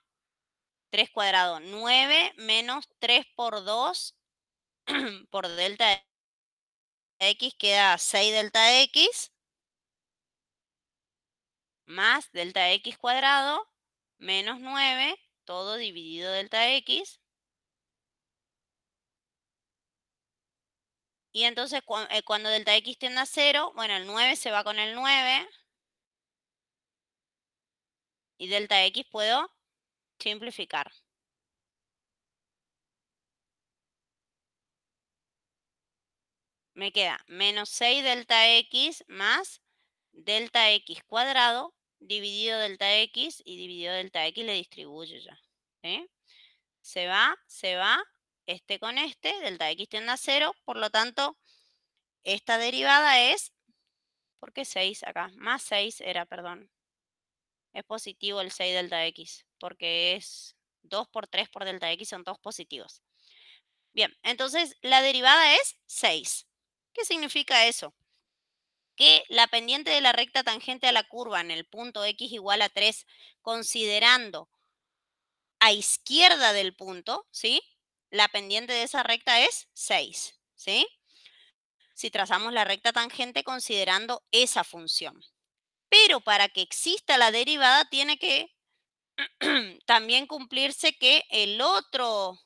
3 cuadrado, 9 menos 3 por 2 por delta x queda 6 delta x más delta x cuadrado menos 9, todo dividido delta x. Y entonces eh, cuando delta x tiende a 0, bueno, el 9 se va con el 9. Y delta x puedo simplificar. Me queda menos 6 delta x más delta x cuadrado dividido delta x y dividido delta x le distribuye ya. Se va, se va, este con este, delta x tiende a 0, por lo tanto, esta derivada es, ¿por qué 6 acá? Más 6 era, perdón. Es positivo el 6 delta x, porque es 2 por 3 por delta x, son todos positivos. Bien, entonces la derivada es 6. ¿Qué significa eso? que la pendiente de la recta tangente a la curva en el punto X igual a 3, considerando a izquierda del punto, ¿sí? La pendiente de esa recta es 6, ¿sí? Si trazamos la recta tangente considerando esa función. Pero para que exista la derivada tiene que también cumplirse que el otro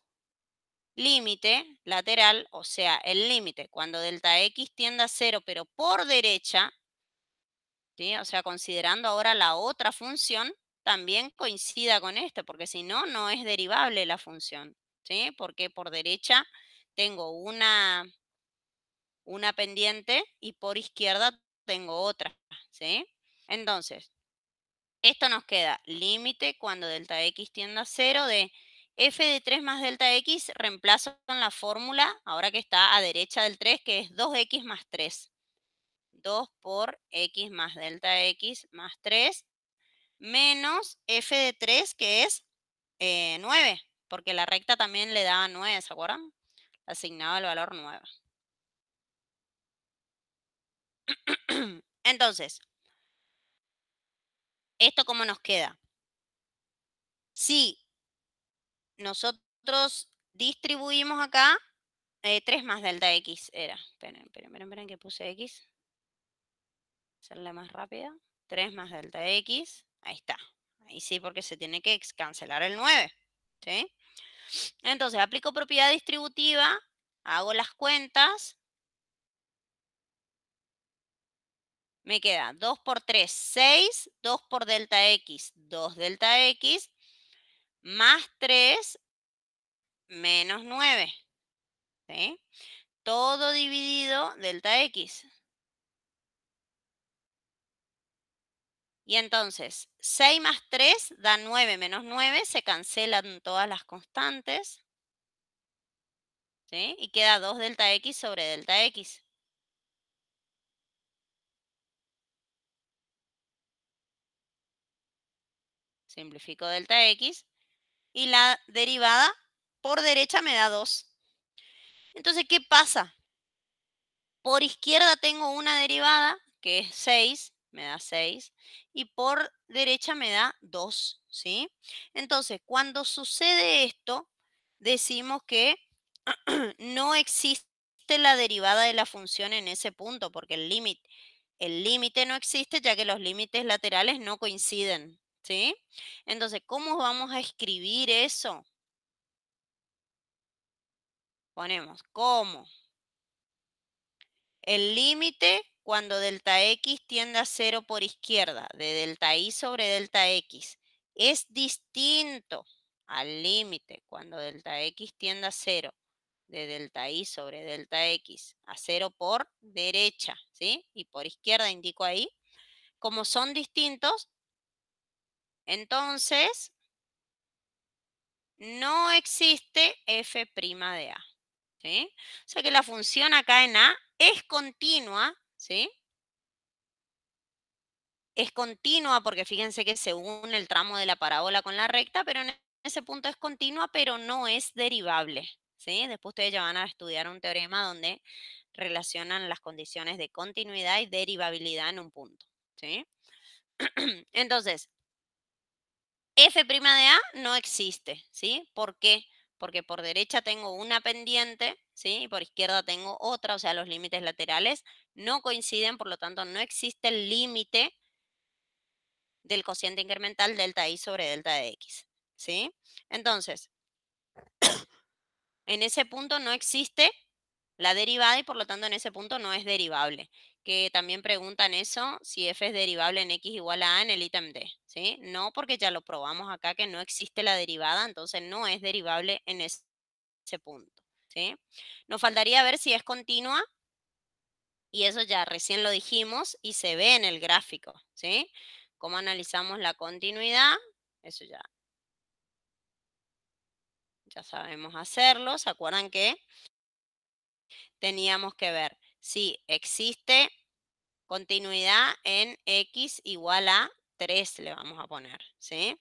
límite lateral, o sea, el límite cuando delta X tiende a cero, pero por derecha, o sea, considerando ahora la otra función, también coincida con esto, porque si no, no es derivable la función, ¿sí? Porque por derecha tengo una, una pendiente y por izquierda tengo otra, Entonces, esto nos queda límite cuando delta X tiende a cero de f de 3 más delta x reemplazo con la fórmula, ahora que está a derecha del 3, que es 2x más 3. 2 por x más delta x más 3, menos f de 3, que es 9, eh, porque la recta también le da 9, ¿se acuerdan? Asignaba el valor 9. Entonces, ¿esto cómo nos queda? Si nosotros distribuimos acá 3 eh, más delta x era. Esperen, esperen, esperen, que puse x. Hacerla más rápida. 3 más delta x. Ahí está. Ahí sí, porque se tiene que cancelar el 9. Entonces, aplico propiedad distributiva, hago las cuentas. Me queda 2 por 3, 6. 2 por delta x, 2 delta x más 3 menos 9. Todo dividido delta X. Y entonces, 6 más 3 da 9 menos 9, se cancelan todas las constantes. Y queda 2 delta X sobre delta X. Simplifico delta X y la derivada por derecha me da 2. Entonces, ¿qué pasa? Por izquierda tengo una derivada, que es 6, me da 6, y por derecha me da 2, ¿sí? Entonces, cuando sucede esto, decimos que no existe la derivada de la función en ese punto, porque el límite el límite no existe, ya que los límites laterales no coinciden, ¿Sí? Entonces, ¿cómo vamos a escribir eso? Ponemos, ¿cómo? El límite cuando delta x tiende a cero por izquierda, de delta y sobre delta x, es distinto al límite cuando delta x tiende a cero de delta y sobre delta x, a 0 por derecha, ¿sí? Y por izquierda indico ahí. Como son distintos, entonces, no existe f' de a. ¿sí? O sea que la función acá en a es continua, ¿sí? Es continua porque fíjense que se une el tramo de la parábola con la recta, pero en ese punto es continua, pero no es derivable. ¿sí? Después ustedes ya van a estudiar un teorema donde relacionan las condiciones de continuidad y derivabilidad en un punto. ¿sí? Entonces, f' de A no existe, ¿sí? ¿Por qué? Porque por derecha tengo una pendiente, ¿sí? Y por izquierda tengo otra, o sea, los límites laterales no coinciden, por lo tanto no existe el límite del cociente incremental delta y sobre delta de X, ¿sí? Entonces, en ese punto no existe la derivada y por lo tanto en ese punto no es derivable que también preguntan eso, si f es derivable en x igual a a en el ítem d, ¿sí? No, porque ya lo probamos acá que no existe la derivada, entonces no es derivable en ese punto, ¿sí? Nos faltaría ver si es continua, y eso ya recién lo dijimos y se ve en el gráfico, ¿sí? Cómo analizamos la continuidad, eso ya. Ya sabemos hacerlo, ¿se acuerdan que teníamos que ver si existe continuidad en X igual a 3, le vamos a poner, ¿sí?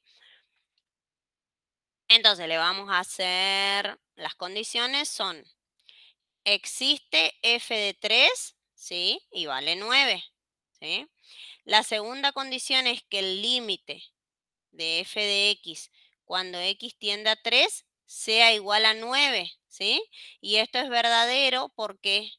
Entonces le vamos a hacer, las condiciones son, existe f de 3, ¿sí? Y vale 9, ¿sí? La segunda condición es que el límite de f de x cuando x tiende a 3 sea igual a 9, ¿sí? Y esto es verdadero porque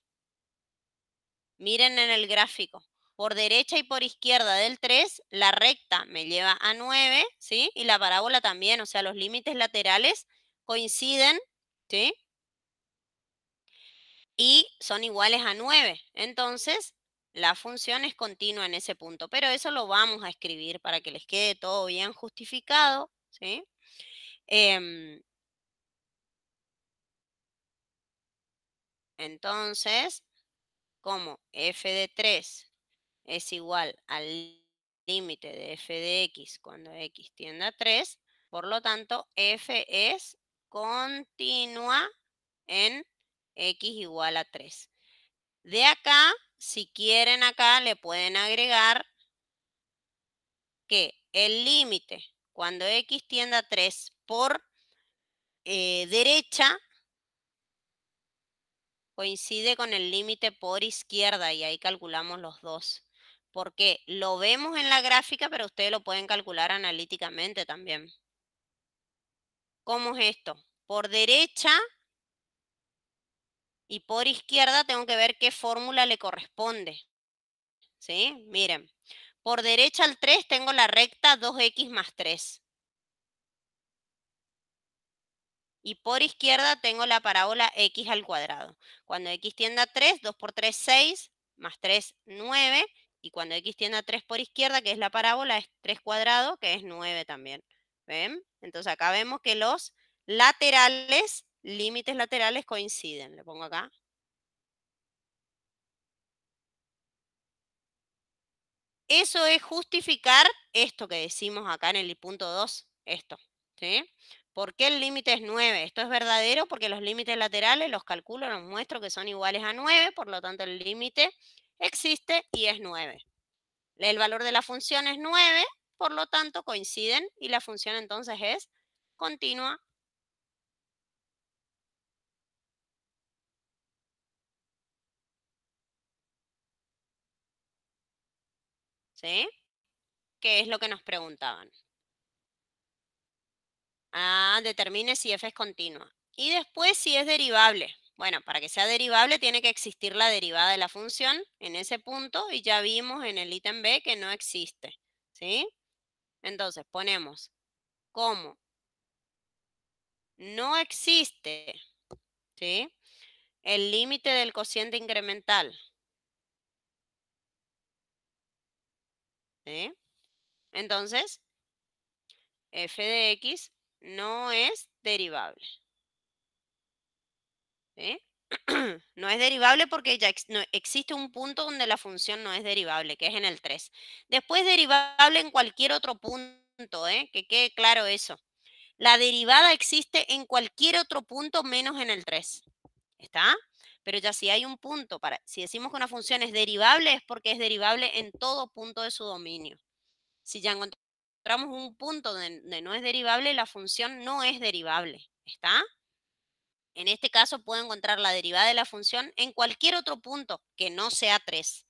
Miren en el gráfico. Por derecha y por izquierda del 3, la recta me lleva a 9, ¿sí? Y la parábola también, o sea, los límites laterales coinciden, ¿sí? Y son iguales a 9. Entonces, la función es continua en ese punto. Pero eso lo vamos a escribir para que les quede todo bien justificado, ¿sí? Em, entonces, como f de 3 es igual al límite de f de x cuando x tiende a 3, por lo tanto, f es continua en x igual a 3. De acá, si quieren acá, le pueden agregar que el límite cuando x tiende a 3 por eh, derecha coincide con el límite por izquierda y ahí calculamos los dos. Porque lo vemos en la gráfica, pero ustedes lo pueden calcular analíticamente también. ¿Cómo es esto? Por derecha y por izquierda tengo que ver qué fórmula le corresponde. ¿Sí? Miren, por derecha al 3 tengo la recta 2x más 3. Y por izquierda tengo la parábola x al cuadrado. Cuando x tienda a 3, 2 por 3, 6, más 3, 9. Y cuando x tienda a 3 por izquierda, que es la parábola, es 3 cuadrado, que es 9 también. ¿Ven? Entonces acá vemos que los laterales, límites laterales coinciden. Le pongo acá. Eso es justificar esto que decimos acá en el punto 2, esto. ¿sí? ¿Por qué el límite es 9? Esto es verdadero porque los límites laterales los calculo, los muestro que son iguales a 9, por lo tanto el límite existe y es 9. El valor de la función es 9, por lo tanto coinciden y la función entonces es continua. ¿Sí? ¿Qué es lo que nos preguntaban? Ah, determine si f es continua. Y después si es derivable. Bueno, para que sea derivable tiene que existir la derivada de la función en ese punto y ya vimos en el ítem B que no existe. ¿Sí? Entonces ponemos como no existe ¿sí? el límite del cociente incremental. ¿sí? Entonces, f de x no es derivable. ¿Eh? no es derivable porque ya no, existe un punto donde la función no es derivable, que es en el 3. Después derivable en cualquier otro punto, ¿eh? que quede claro eso. La derivada existe en cualquier otro punto menos en el 3. ¿Está? Pero ya si hay un punto, para, si decimos que una función es derivable, es porque es derivable en todo punto de su dominio. Si ya encontramos un punto donde no es derivable, la función no es derivable. ¿Está? En este caso puedo encontrar la derivada de la función en cualquier otro punto que no sea 3.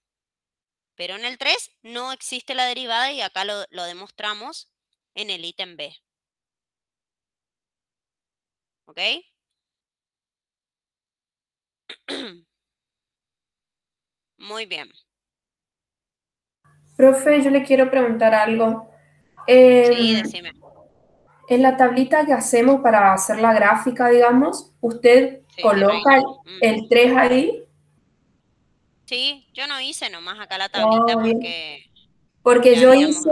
Pero en el 3 no existe la derivada y acá lo, lo demostramos en el ítem B. ¿Ok? Muy bien. Profe, yo le quiero preguntar algo. Eh, sí, decime. En la tablita que hacemos para hacer la gráfica, digamos, usted coloca el, 3 ahí. Sí, yo no hice nomás acá la oh, tablita porque... Porque yo hice,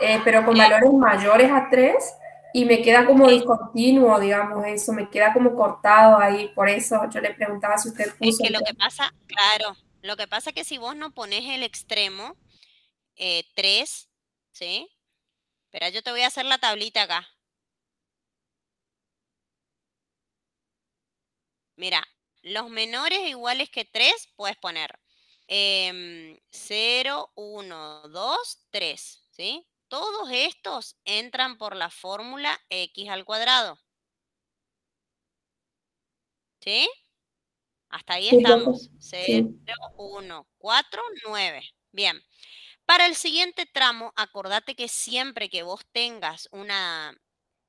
eh, pero con valores mayores a 3 y me queda como discontinuo, digamos, eso, me queda como cortado ahí, por eso yo le preguntaba si usted puso... Es que lo que pasa, claro, lo que pasa es que si vos no pones el extremo 3, eh, ¿sí? Espera, yo te voy a hacer la tablita acá. Mira, los menores iguales que 3 puedes poner 0, 1, 2, 3, ¿sí? Todos estos entran por la fórmula x al cuadrado. ¿Sí? Hasta ahí estamos. 0, 1, 4, 9. Bien. Para el siguiente tramo, acordate que siempre que vos tengas una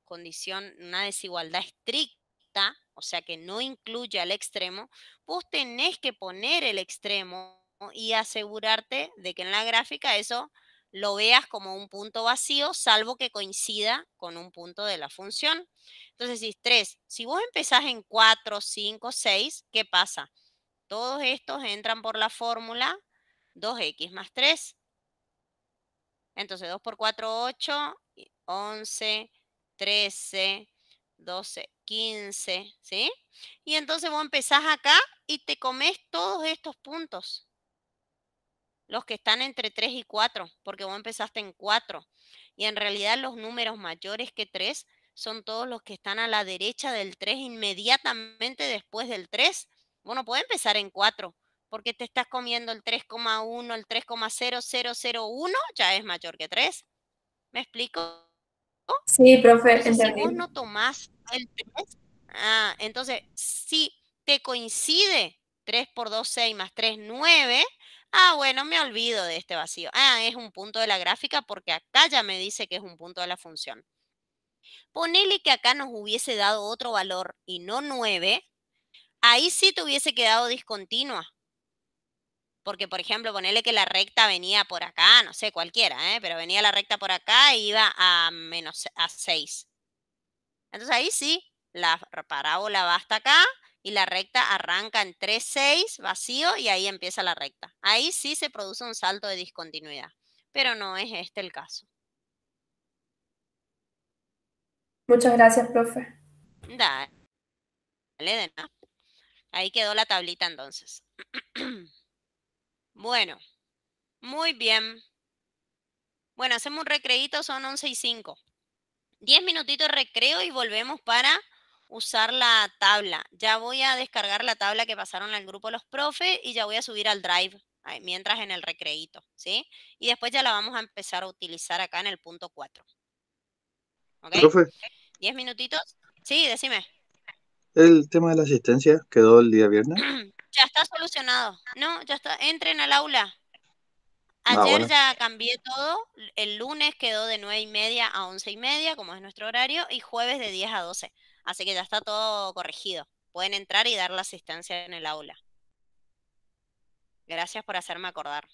condición, una desigualdad estricta, o sea que no incluya el extremo, vos tenés que poner el extremo y asegurarte de que en la gráfica eso lo veas como un punto vacío, salvo que coincida con un punto de la función. Entonces, si 3, si vos empezás en 4, 5, 6, ¿qué pasa? Todos estos entran por la fórmula 2x más 3. Entonces 2 por 4, 8, 11, 13, 12, 15, ¿sí? Y entonces vos empezás acá y te comes todos estos puntos. Los que están entre 3 y 4, porque vos empezaste en 4. Y en realidad los números mayores que 3 son todos los que están a la derecha del 3 inmediatamente después del 3. Vos no podés empezar en 4 porque te estás comiendo el 3,1, el 3,0001, ya es mayor que 3. ¿Me explico? Sí, profe. Entonces, si vos no tomás el 3, ah, entonces si te coincide 3 por 2, 6 más 3, 9, ah, bueno, me olvido de este vacío. Ah, es un punto de la gráfica porque acá ya me dice que es un punto de la función. Ponele que acá nos hubiese dado otro valor y no 9, ahí sí te hubiese quedado discontinua, porque por ejemplo, ponele que la recta venía por acá, no sé, cualquiera, ¿eh? pero venía la recta por acá e iba a menos a 6. Entonces ahí sí, la parábola va hasta acá y la recta arranca en 3, 6, vacío, y ahí empieza la recta. Ahí sí se produce un salto de discontinuidad, pero no es este el caso. Muchas gracias, profe. Ahí quedó la tablita entonces. Bueno, muy bien. Bueno, hacemos un recreito, son 11 y 5. Diez minutitos de recreo y volvemos para usar la tabla. Ya voy a descargar la tabla que pasaron al grupo los profes y ya voy a subir al drive mientras en el recreito, ¿sí? Y después ya la vamos a empezar a utilizar acá en el punto 4. ¿Ok? Profe. ¿Diez minutitos? Sí, decime. El tema de la asistencia quedó el día viernes. ya está solucionado. No, ya está. Entren al aula. Ah, Ayer ya cambié todo. El lunes quedó de 9 y media a 11 y media, como es nuestro horario, y jueves de 10 a 12. Así que ya está todo corregido. Pueden entrar y dar la asistencia en el aula. Gracias por hacerme acordar.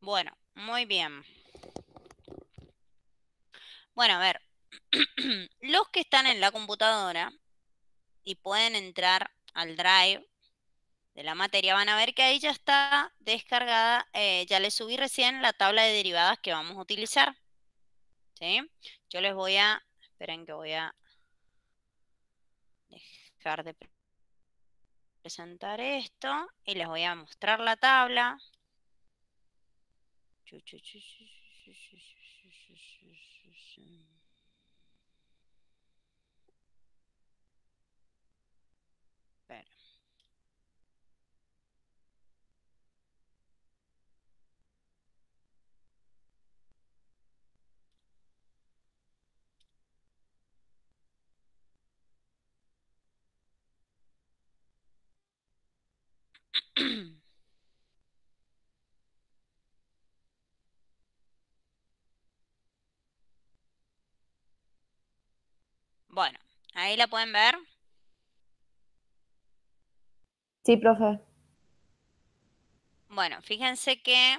Bueno, muy bien. Bueno, a ver, los que están en la computadora y pueden entrar al drive de la materia, van a ver que ahí ya está descargada, eh, ya les subí recién la tabla de derivadas que vamos a utilizar. ¿Sí? Yo les voy a, esperen que voy a dejar de presentar esto y les voy a mostrar la tabla. Espera. Bueno, ahí la pueden ver. Sí, profe. Bueno, fíjense que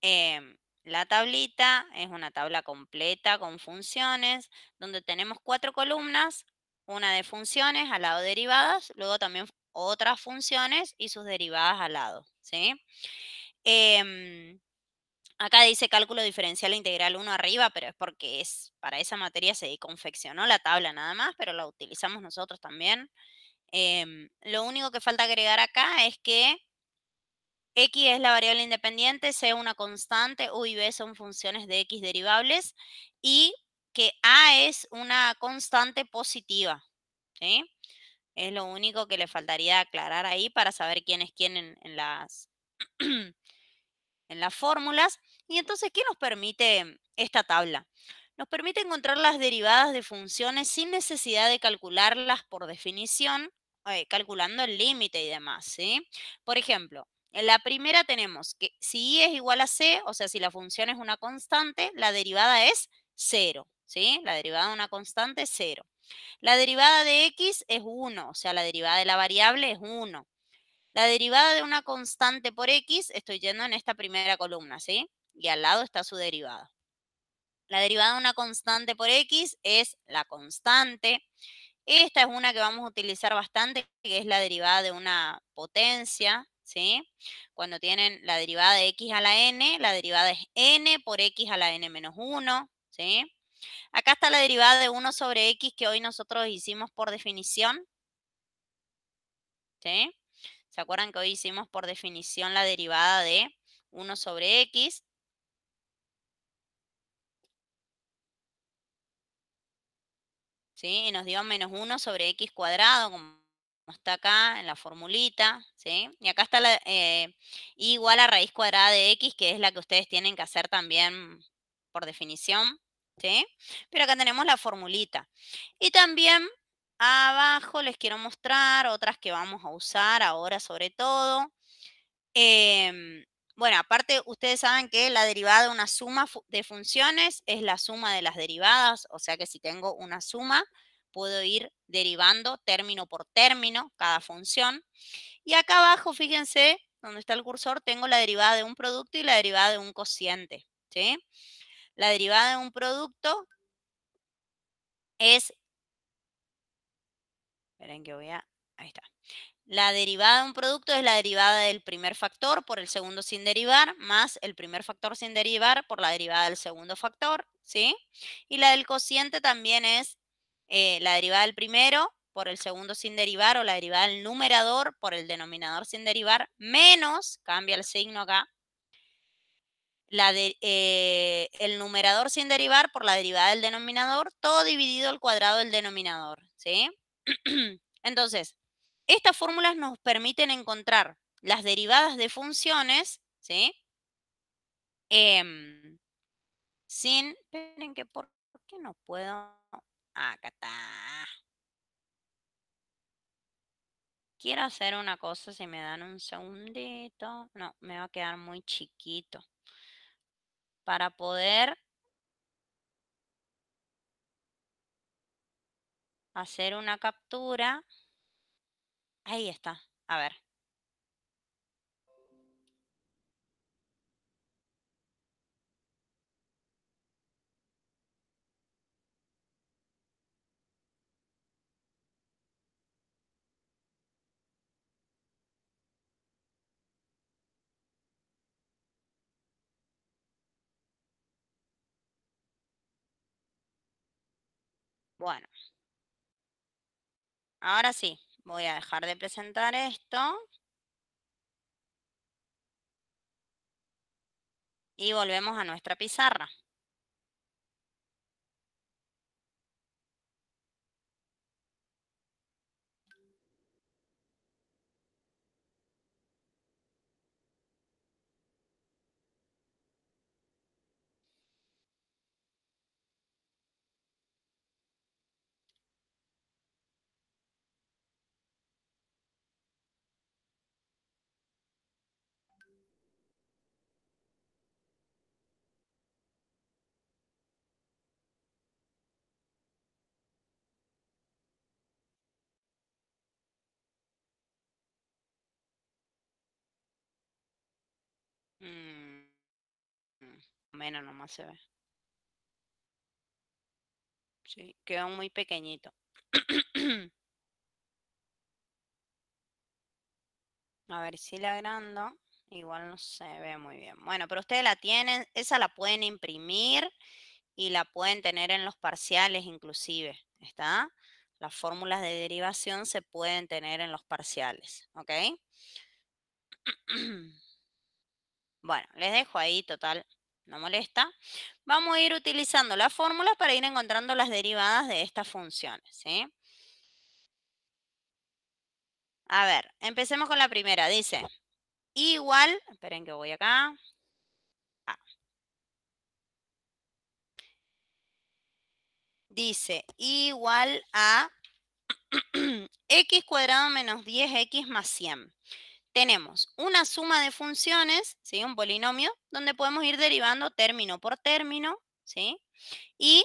em, la tablita es una tabla completa con funciones, donde tenemos cuatro columnas, una de funciones al lado derivadas, luego también otras funciones y sus derivadas al lado, ¿sí? Em, Acá dice cálculo diferencial e integral 1 arriba, pero es porque es, para esa materia se confeccionó la tabla nada más, pero la utilizamos nosotros también. Em, lo único que falta agregar acá es que X es la variable independiente, C una constante, U y B son funciones de X derivables y que A es una constante positiva. Es lo único que le faltaría aclarar ahí para saber quién es quién las, en las fórmulas. Y entonces, ¿qué nos permite esta tabla? Nos permite encontrar las derivadas de funciones sin necesidad de calcularlas por definición, eh, calculando el límite y demás, ¿sí? Por ejemplo, en la primera tenemos que si y es igual a c, o sea, si la función es una constante, la derivada es 0, ¿sí? La derivada de una constante es 0. La derivada de x es 1, o sea, la derivada de la variable es 1. La derivada de una constante por x, estoy yendo en esta primera columna, ¿sí? y al lado está su derivada. La derivada de una constante por x es la constante. Esta es una que vamos a utilizar bastante, que es la derivada de una potencia, ¿sí? Cuando tienen la derivada de x a la n, la derivada es n por x a la n menos 1, ¿sí? Acá está la derivada de 1 sobre x que hoy nosotros hicimos por definición, ¿sí? ¿Se acuerdan que hoy hicimos por definición la derivada de 1 sobre x? Y nos dio menos 1 sobre x cuadrado, como está acá en la formulita, Y acá está eh, igual a raíz cuadrada de x, que es la que ustedes tienen que hacer también por definición, Pero acá tenemos la formulita. Y también abajo les quiero mostrar otras que vamos a usar ahora sobre todo. Em, bueno, aparte ustedes saben que la derivada de una suma de funciones es la suma de las derivadas, o sea que si tengo una suma, puedo ir derivando término por término cada función. Y acá abajo, fíjense, donde está el cursor, tengo la derivada de un producto y la derivada de un cociente. La derivada de un producto es... Esperen que voy a... Ahí está. La derivada de un producto es la derivada del primer factor por el segundo sin derivar, más el primer factor sin derivar por la derivada del segundo factor, ¿sí? Y la del cociente también es eh, la derivada del primero por el segundo sin derivar o la derivada del numerador por el denominador sin derivar, menos, cambia el signo acá, la eh, el numerador sin derivar por la derivada del denominador, todo dividido al cuadrado del denominador, ¿sí? Entonces, estas fórmulas nos permiten encontrar las derivadas de funciones, ¿sí? Em, sin, esperen que, ¿por qué no puedo? Acá está. Quiero hacer una cosa, si me dan un segundito. No, me va a quedar muy chiquito. Para poder hacer una captura. Ahí está. A ver. Bueno. Ahora sí. Voy a dejar de presentar esto. Y volvemos a nuestra pizarra. Menos mm, nomás se ve. Sí, quedó muy pequeñito. A ver si la agrando. Igual no se ve muy bien. Bueno, pero ustedes la tienen, esa la pueden imprimir y la pueden tener en los parciales inclusive, ¿está? Las fórmulas de derivación se pueden tener en los parciales, ¿ok? Bueno, les dejo ahí, total, no molesta. Vamos a ir utilizando las fórmulas para ir encontrando las derivadas de estas funciones, ¿sí? A ver, empecemos con la primera. Dice, igual, esperen que voy acá. Ah. Dice, igual a x cuadrado menos 10x más 100 tenemos una suma de funciones, ¿sí? un polinomio, donde podemos ir derivando término por término, ¿sí? Y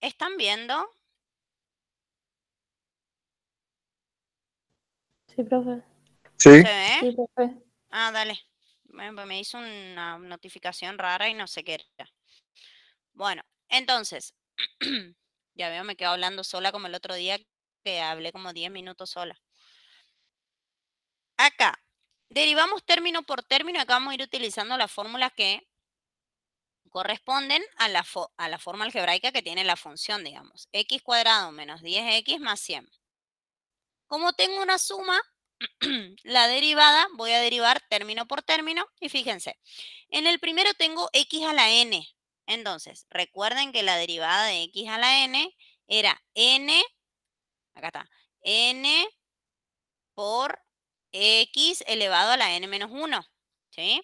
están viendo... Sí, profe. ¿Sí? profe. Ah, dale. Pues me hizo una notificación rara y no sé qué era. Bueno, entonces, ya veo, me quedo hablando sola como el otro día que hablé como 10 minutos sola acá. Derivamos término por término, acá vamos a ir utilizando las fórmulas que corresponden a la, a la forma algebraica que tiene la función, digamos. x cuadrado menos 10x más 100. Como tengo una suma, la derivada, voy a derivar término por término y fíjense, en el primero tengo x a la n, entonces recuerden que la derivada de x a la n era n, acá está, n por x elevado a la n menos 1. ¿sí?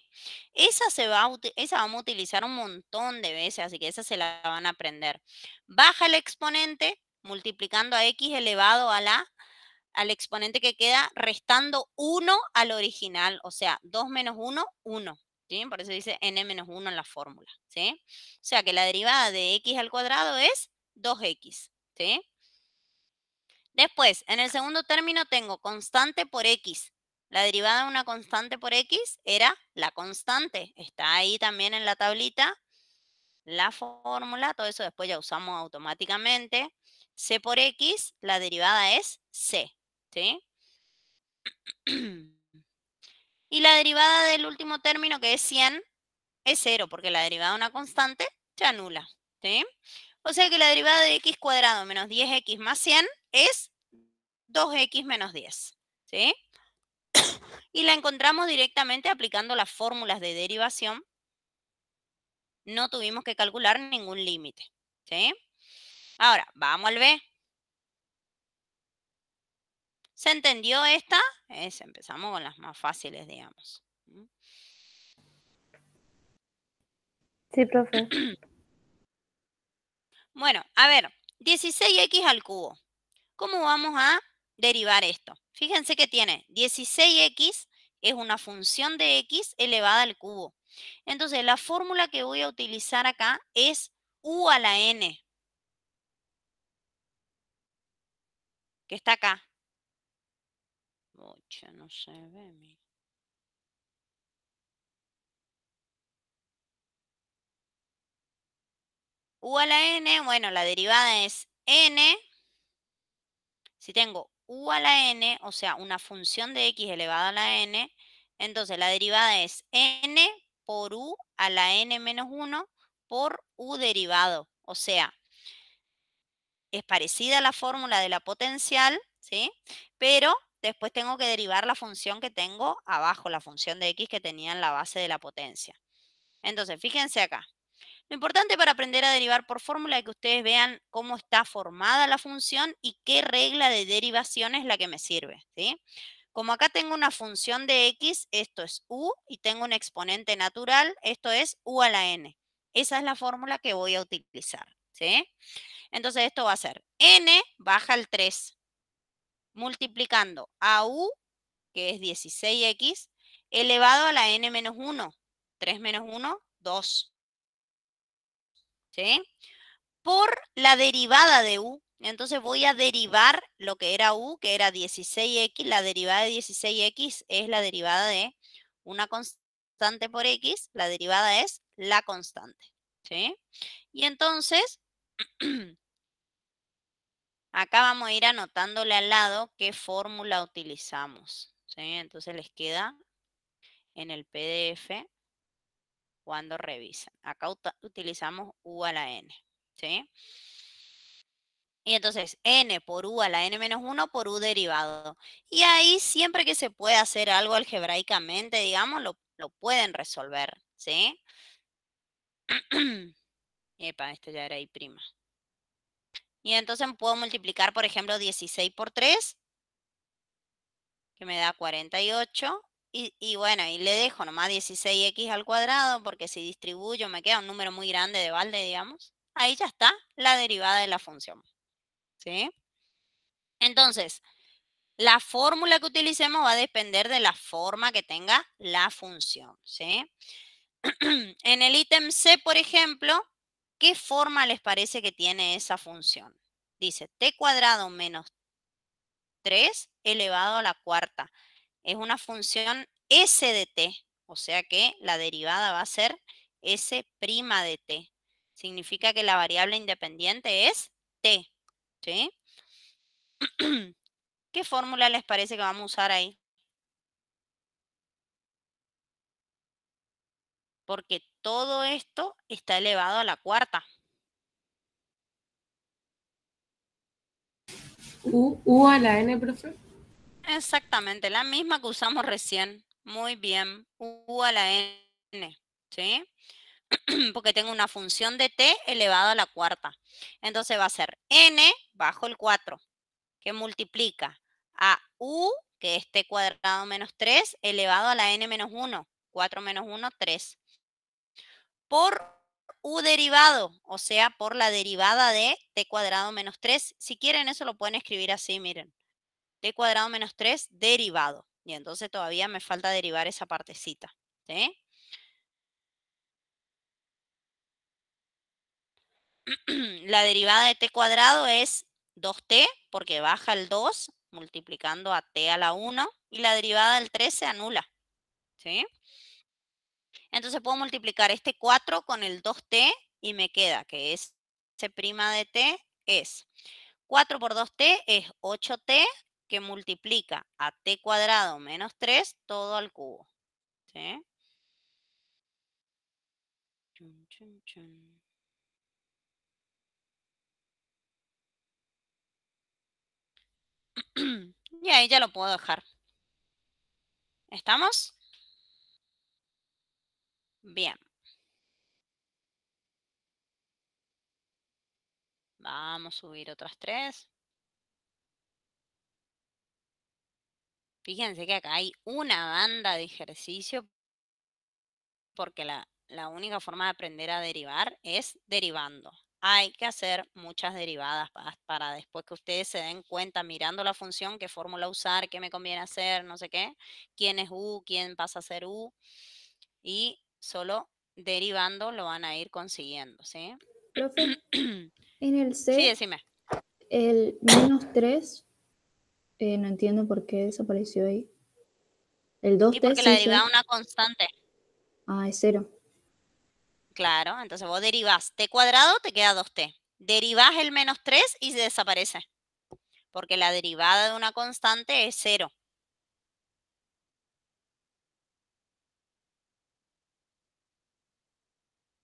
Esa, se va esa vamos a utilizar un montón de veces, así que esa se la van a aprender. Baja el exponente multiplicando a x elevado a la al exponente que queda restando 1 al original, o sea, 2 menos 1, 1. Por eso dice n menos 1 en la fórmula. O sea que la derivada de x al cuadrado es 2x. Después, en el segundo término tengo constante por x la derivada de una constante por x era la constante. Está ahí también en la tablita la fórmula, todo eso después ya usamos automáticamente. C por x, la derivada es C. Y la derivada del último término, que es 100, es 0, porque la derivada de una constante se anula. O sea que la derivada de x cuadrado menos 10x más 100 es 2x menos 10. ¿sí? y la encontramos directamente aplicando las fórmulas de derivación. No tuvimos que calcular ningún límite. ¿sí? Ahora, vamos al B. ¿Se entendió esta? empezamos con las más fáciles, digamos. ¿Mm? Sí, profe. Bueno, a ver, 16x al cubo. ¿Cómo vamos a derivar esto. Fíjense que tiene 16x es una función de x elevada al cubo. Entonces, la fórmula que voy a utilizar acá es u a la n, que está acá. no se ve. u a la n, bueno, la derivada es n. Si tengo u a la n, o sea, una función de x elevada a la n, entonces la derivada es n por u a la n menos 1 por u derivado. O sea, es parecida a la fórmula de la potencial, ¿sí? Pero después tengo que derivar la función que tengo abajo, la función de x que tenía en la base de la potencia. Entonces, fíjense acá. Lo importante para aprender a derivar por fórmula es que ustedes vean cómo está formada la función y qué regla de derivación es la que me sirve. Como acá tengo una función de x, esto es u, y tengo un exponente natural, esto es u a la n. Esa es la fórmula que voy a utilizar. Entonces esto va a ser n baja al 3, multiplicando a u, que es 16x, elevado a la n menos 1. 3 menos 1, 2 ¿sí? Por la derivada de u. Entonces voy a derivar lo que era u, que era 16x. La derivada de 16x es la derivada de una constante por x. La derivada es la constante, ¿sí? Y entonces... Acá vamos a ir anotándole al lado qué fórmula utilizamos. ¿sí? Entonces les queda en el PDF cuando revisan. Acá utilizamos U a la N, ¿sí? Y entonces N por U a la N menos 1 por U derivado. Y ahí siempre que se puede hacer algo algebraicamente, digamos, lo, pueden resolver, ¿sí? Epa, esto ya era prima. Y entonces puedo multiplicar, por ejemplo, 16 por 3, que me da 48. Y, bueno, y le dejo nomás 16x al cuadrado, porque si distribuyo me queda un número muy grande de balde, digamos. Ahí ya está la derivada de la función. ¿Sí? Entonces, la fórmula que utilicemos va a depender de la forma que tenga la función. en el ítem C, por ejemplo, ¿qué forma les parece que tiene esa función? Dice t cuadrado menos 3 elevado a la cuarta es una función S de t, o sea que la derivada va a ser S' de t. Significa que la variable independiente es t, ¿Qué fórmula les parece que vamos a usar ahí? Porque todo esto está elevado a la cuarta. U, U a la N, profe. Exactamente, la misma que usamos recién. Muy bien, U a la N, ¿sí? Porque tengo una función de t elevado a la cuarta. Entonces va a ser n bajo el 4, que multiplica a u, que es t cuadrado menos 3, elevado a la n menos 1. 4 menos 1, 3. Por u derivado, o sea, por la derivada de t cuadrado menos 3. Si quieren eso lo pueden escribir así, miren t cuadrado menos 3 derivado. Y entonces todavía me falta derivar esa partecita. ¿sí? La derivada de t cuadrado es 2t, porque baja el 2, multiplicando a t a la 1, y la derivada del 3 se anula. ¿sí? Entonces puedo multiplicar este 4 con el 2t y me queda que es prima de t es 4 por 2t es 8t que multiplica a t cuadrado menos 3 todo al cubo. ¿sí? Y ahí ya lo puedo dejar. ¿Estamos? Bien. Vamos a subir otras tres. Fíjense que acá hay una banda de ejercicio porque la, única forma de aprender a derivar es derivando. Hay que hacer muchas derivadas para, después que ustedes se den cuenta mirando la función, qué fórmula usar, qué me conviene hacer, no sé qué, quién es U, quién pasa a ser U. Y solo derivando lo van a ir consiguiendo, ¿sí? Profe, en el C, sí, decime. el menos 3 eh, no entiendo por qué desapareció ahí. El 2 sí, porque la derivada de una constante. Ah, es cero. Claro, entonces vos derivás t cuadrado, te queda 2t. Derivás el menos 3 y se desaparece. Porque la derivada de una constante es cero.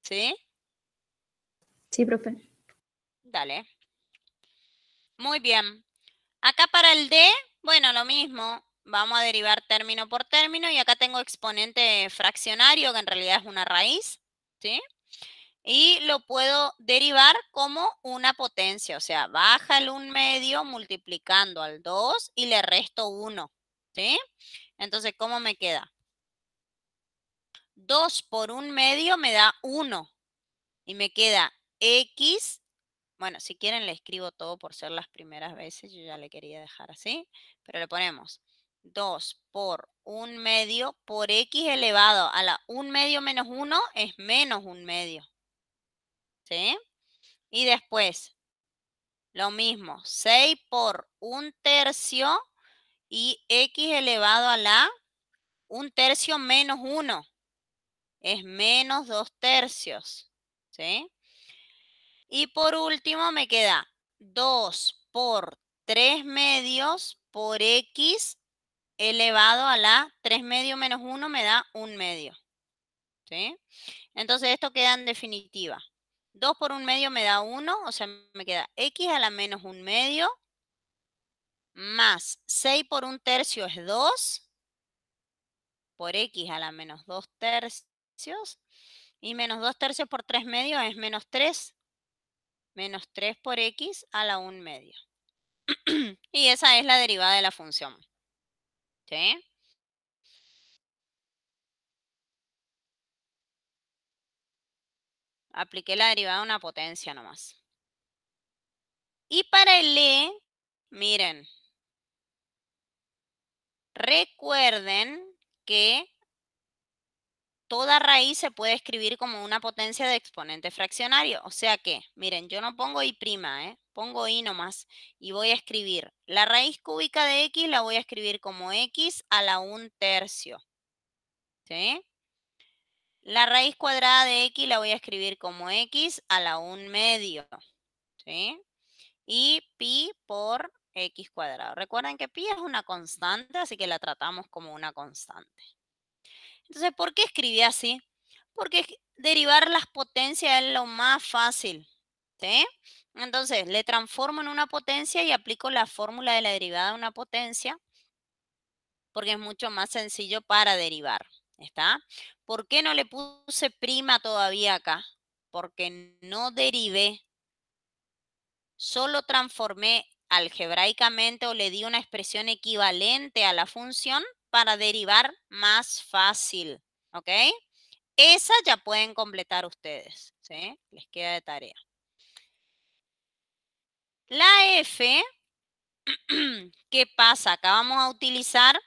¿Sí? Sí, profe. Dale. Muy bien. Acá para el D, bueno, lo mismo. Vamos a derivar término por término y acá tengo exponente fraccionario, que en realidad es una raíz, ¿sí? Y lo puedo derivar como una potencia, o sea, baja el 1 medio multiplicando al 2 y le resto 1, ¿sí? Entonces, ¿cómo me queda? 2 por 1 medio me da 1 y me queda x bueno, si quieren le escribo todo por ser las primeras veces, yo ya le quería dejar así, pero le ponemos 2 por 1 medio por x elevado a la 1 medio menos 1 es menos 1 medio. ¿Sí? Y después, lo mismo, 6 por 1 tercio y x elevado a la 1 tercio menos 1 es menos 2 tercios. ¿Sí? Y por último me queda 2 por 3 medios por x elevado a la 3 medios menos 1 me da 1 medio. ¿Sí? Entonces esto queda en definitiva. 2 por 1 medio me da 1, o sea, me queda x a la menos 1 medio, más 6 por 1 tercio es 2, por x a la menos 2 tercios, y menos 2 tercios por 3 medios es menos 3, menos 3 por x a la 1 medio y esa es la derivada de la función. ¿Sí? Apliqué la derivada de una potencia nomás. Y para el E, miren, recuerden que toda raíz se puede escribir como una potencia de exponente fraccionario. O sea que, miren, yo no pongo y', ¿eh? pongo i nomás y voy a escribir la raíz cúbica de x, la voy a escribir como x a la 1 tercio. ¿Sí? La raíz cuadrada de x la voy a escribir como x a la 1 medio. ¿Sí? Y pi por x cuadrado. Recuerden que pi es una constante, así que la tratamos como una constante. Entonces, ¿por qué escribí así? Porque derivar las potencias es lo más fácil. Entonces, le transformo en una potencia y aplico la fórmula de la derivada de una potencia porque es mucho más sencillo para derivar. ¿Está? ¿Por qué no le puse prima todavía acá? Porque no derivé. Solo transformé algebraicamente o le di una expresión equivalente a la función para derivar más fácil, ¿ok? Esa ya pueden completar ustedes, ¿sí? Les queda de tarea. La F, ¿qué pasa? Acá vamos a utilizar,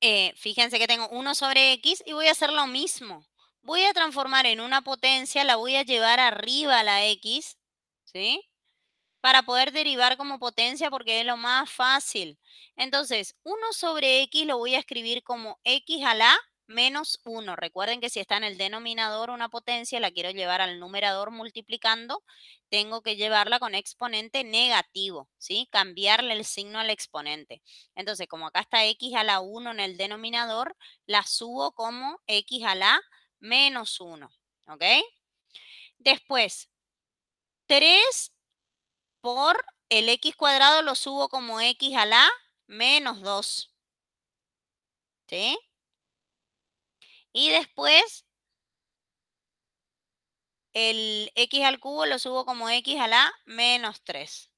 eh, fíjense que tengo 1 sobre X y voy a hacer lo mismo. Voy a transformar en una potencia, la voy a llevar arriba a la X, ¿sí? para poder derivar como potencia porque es lo más fácil. Entonces, 1 sobre x lo voy a escribir como x a la menos 1. Recuerden que si está en el denominador una potencia, la quiero llevar al numerador multiplicando, tengo que llevarla con exponente negativo, ¿sí? Cambiarle el signo al exponente. Entonces, como acá está x a la 1 en el denominador, la subo como x a la menos 1, ¿ok? Después, 3 por el x cuadrado lo subo como x a la menos 2. ¿Sí? Y después el x al cubo lo subo como x a la menos 3.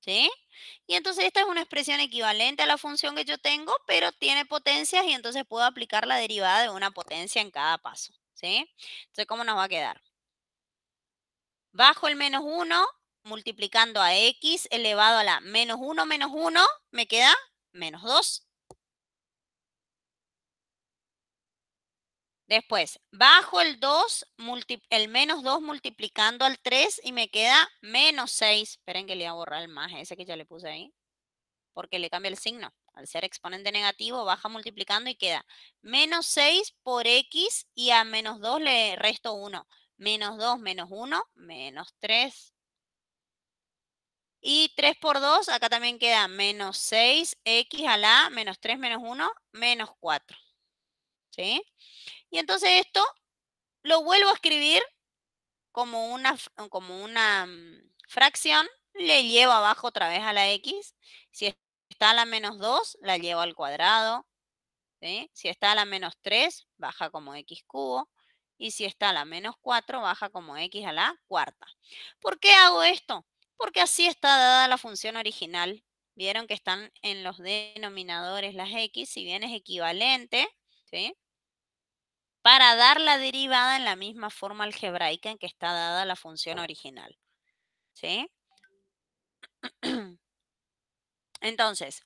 ¿Sí? Y entonces esta es una expresión equivalente a la función que yo tengo, pero tiene potencias y entonces puedo aplicar la derivada de una potencia en cada paso. ¿Sí? Entonces, ¿cómo nos va a quedar? Bajo el menos 1, multiplicando a x elevado a la menos 1 menos 1, me queda menos 2. Después, bajo el 2, el menos 2 multiplicando al 3 y me queda menos 6. Esperen que le voy a borrar el más ese que ya le puse ahí, porque le cambia el signo. Al ser exponente negativo, baja multiplicando y queda menos 6 por x y a menos 2 le resto 1. Menos 2 menos 1, menos 3. Y 3 por 2, acá también queda menos 6x a la menos 3 menos 1, menos 4. ¿Sí? Y entonces esto lo vuelvo a escribir como una, como una mm, fracción, le llevo abajo otra vez a la x. Si está a la menos 2, la llevo al cuadrado. ¿sí? Si está a la menos 3, baja como x cubo. Y si está a la menos 4, baja como x a la cuarta. ¿Por qué hago esto? porque así está dada la función original. Vieron que están en los denominadores las x, si bien es equivalente, ¿sí? para dar la derivada en la misma forma algebraica en que está dada la función original. ¿Sí? Entonces,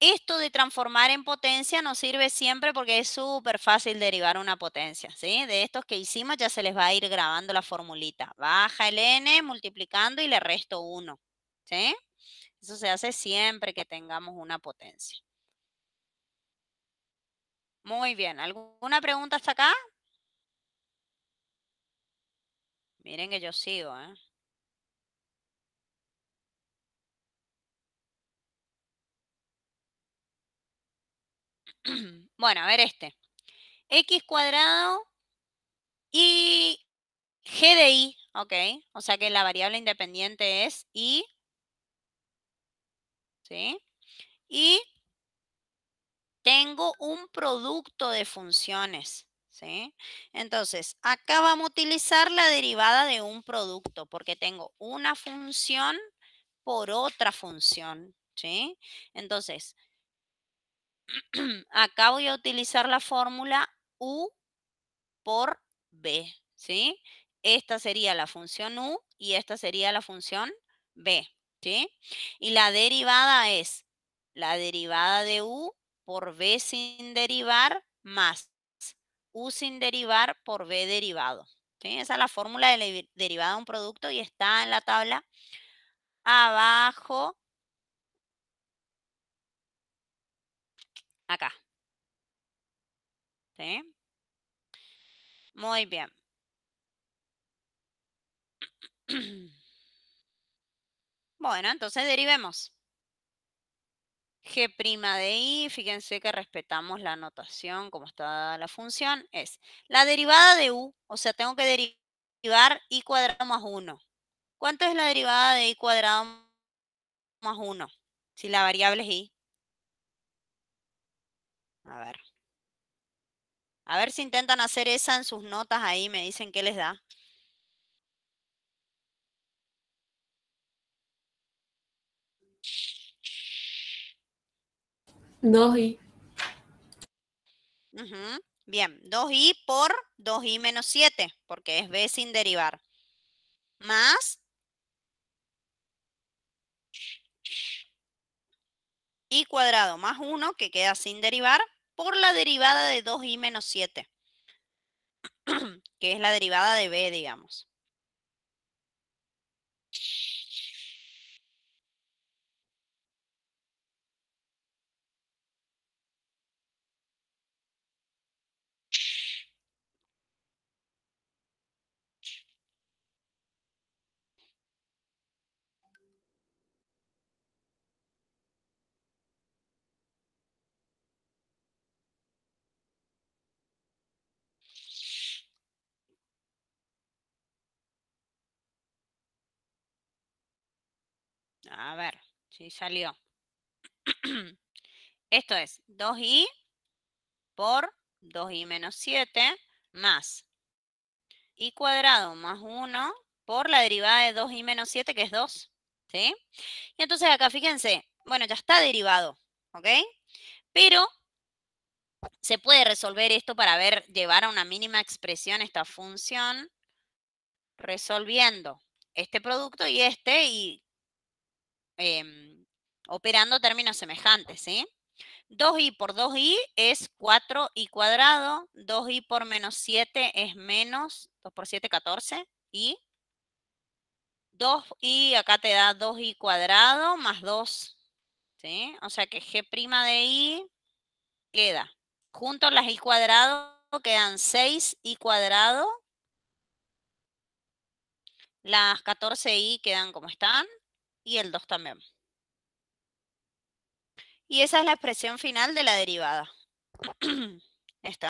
esto de transformar en potencia nos sirve siempre porque es súper fácil derivar una potencia, ¿sí? De estos que hicimos ya se les va a ir grabando la formulita. Baja el n multiplicando y le resto 1, ¿sí? Eso se hace siempre que tengamos una potencia. Muy bien, ¿alguna pregunta hasta acá? Miren que yo sigo, ¿eh? bueno, a ver este. X cuadrado y G de I, ok. O sea que la variable independiente es I. ¿Sí? Y tengo un producto de funciones. ¿Sí? Entonces, acá vamos a utilizar la derivada de un producto, porque tengo una función por otra función, ¿sí? Entonces, acá voy a utilizar la fórmula U por B, ¿sí? Esta sería la función U y esta sería la función B, ¿sí? Y la derivada es la derivada de U por B sin derivar más U sin derivar por B derivado. ¿sí? Esa es la fórmula de la derivada de un producto y está en la tabla abajo acá. Muy bien. Bueno, entonces derivemos. G' de i, fíjense que respetamos la notación como está la función, es la derivada de u, o sea, tengo que derivar i cuadrado más 1. ¿Cuánto es la derivada de i cuadrado más 1? Si la variable es i. A ver. A ver si intentan hacer esa en sus notas ahí, me dicen qué les da. 2 i. Bien, 2i por 2i menos 7, porque es b sin derivar. Más y cuadrado más 1, que queda sin derivar, por la derivada de 2i menos 7, que es la derivada de b, digamos. A ver, si salió. Esto es 2i por 2i menos 7 más i cuadrado más 1 por la derivada de 2i menos 7, que es 2. ¿Sí? Y entonces acá, fíjense, bueno, ya está derivado, ¿ok? Pero se puede resolver esto para ver, llevar a una mínima expresión esta función resolviendo este producto y este y Em, operando términos semejantes, ¿sí? 2i por 2i es 4i cuadrado, 2i por menos 7 es menos, 2 por 7, 14, y 2i acá te da 2i cuadrado más 2, O sea que g' de i queda, juntos las i cuadrado quedan 6i cuadrado, las 14i quedan como están, y el 2 también. Y esa es la expresión final de la derivada. Esta.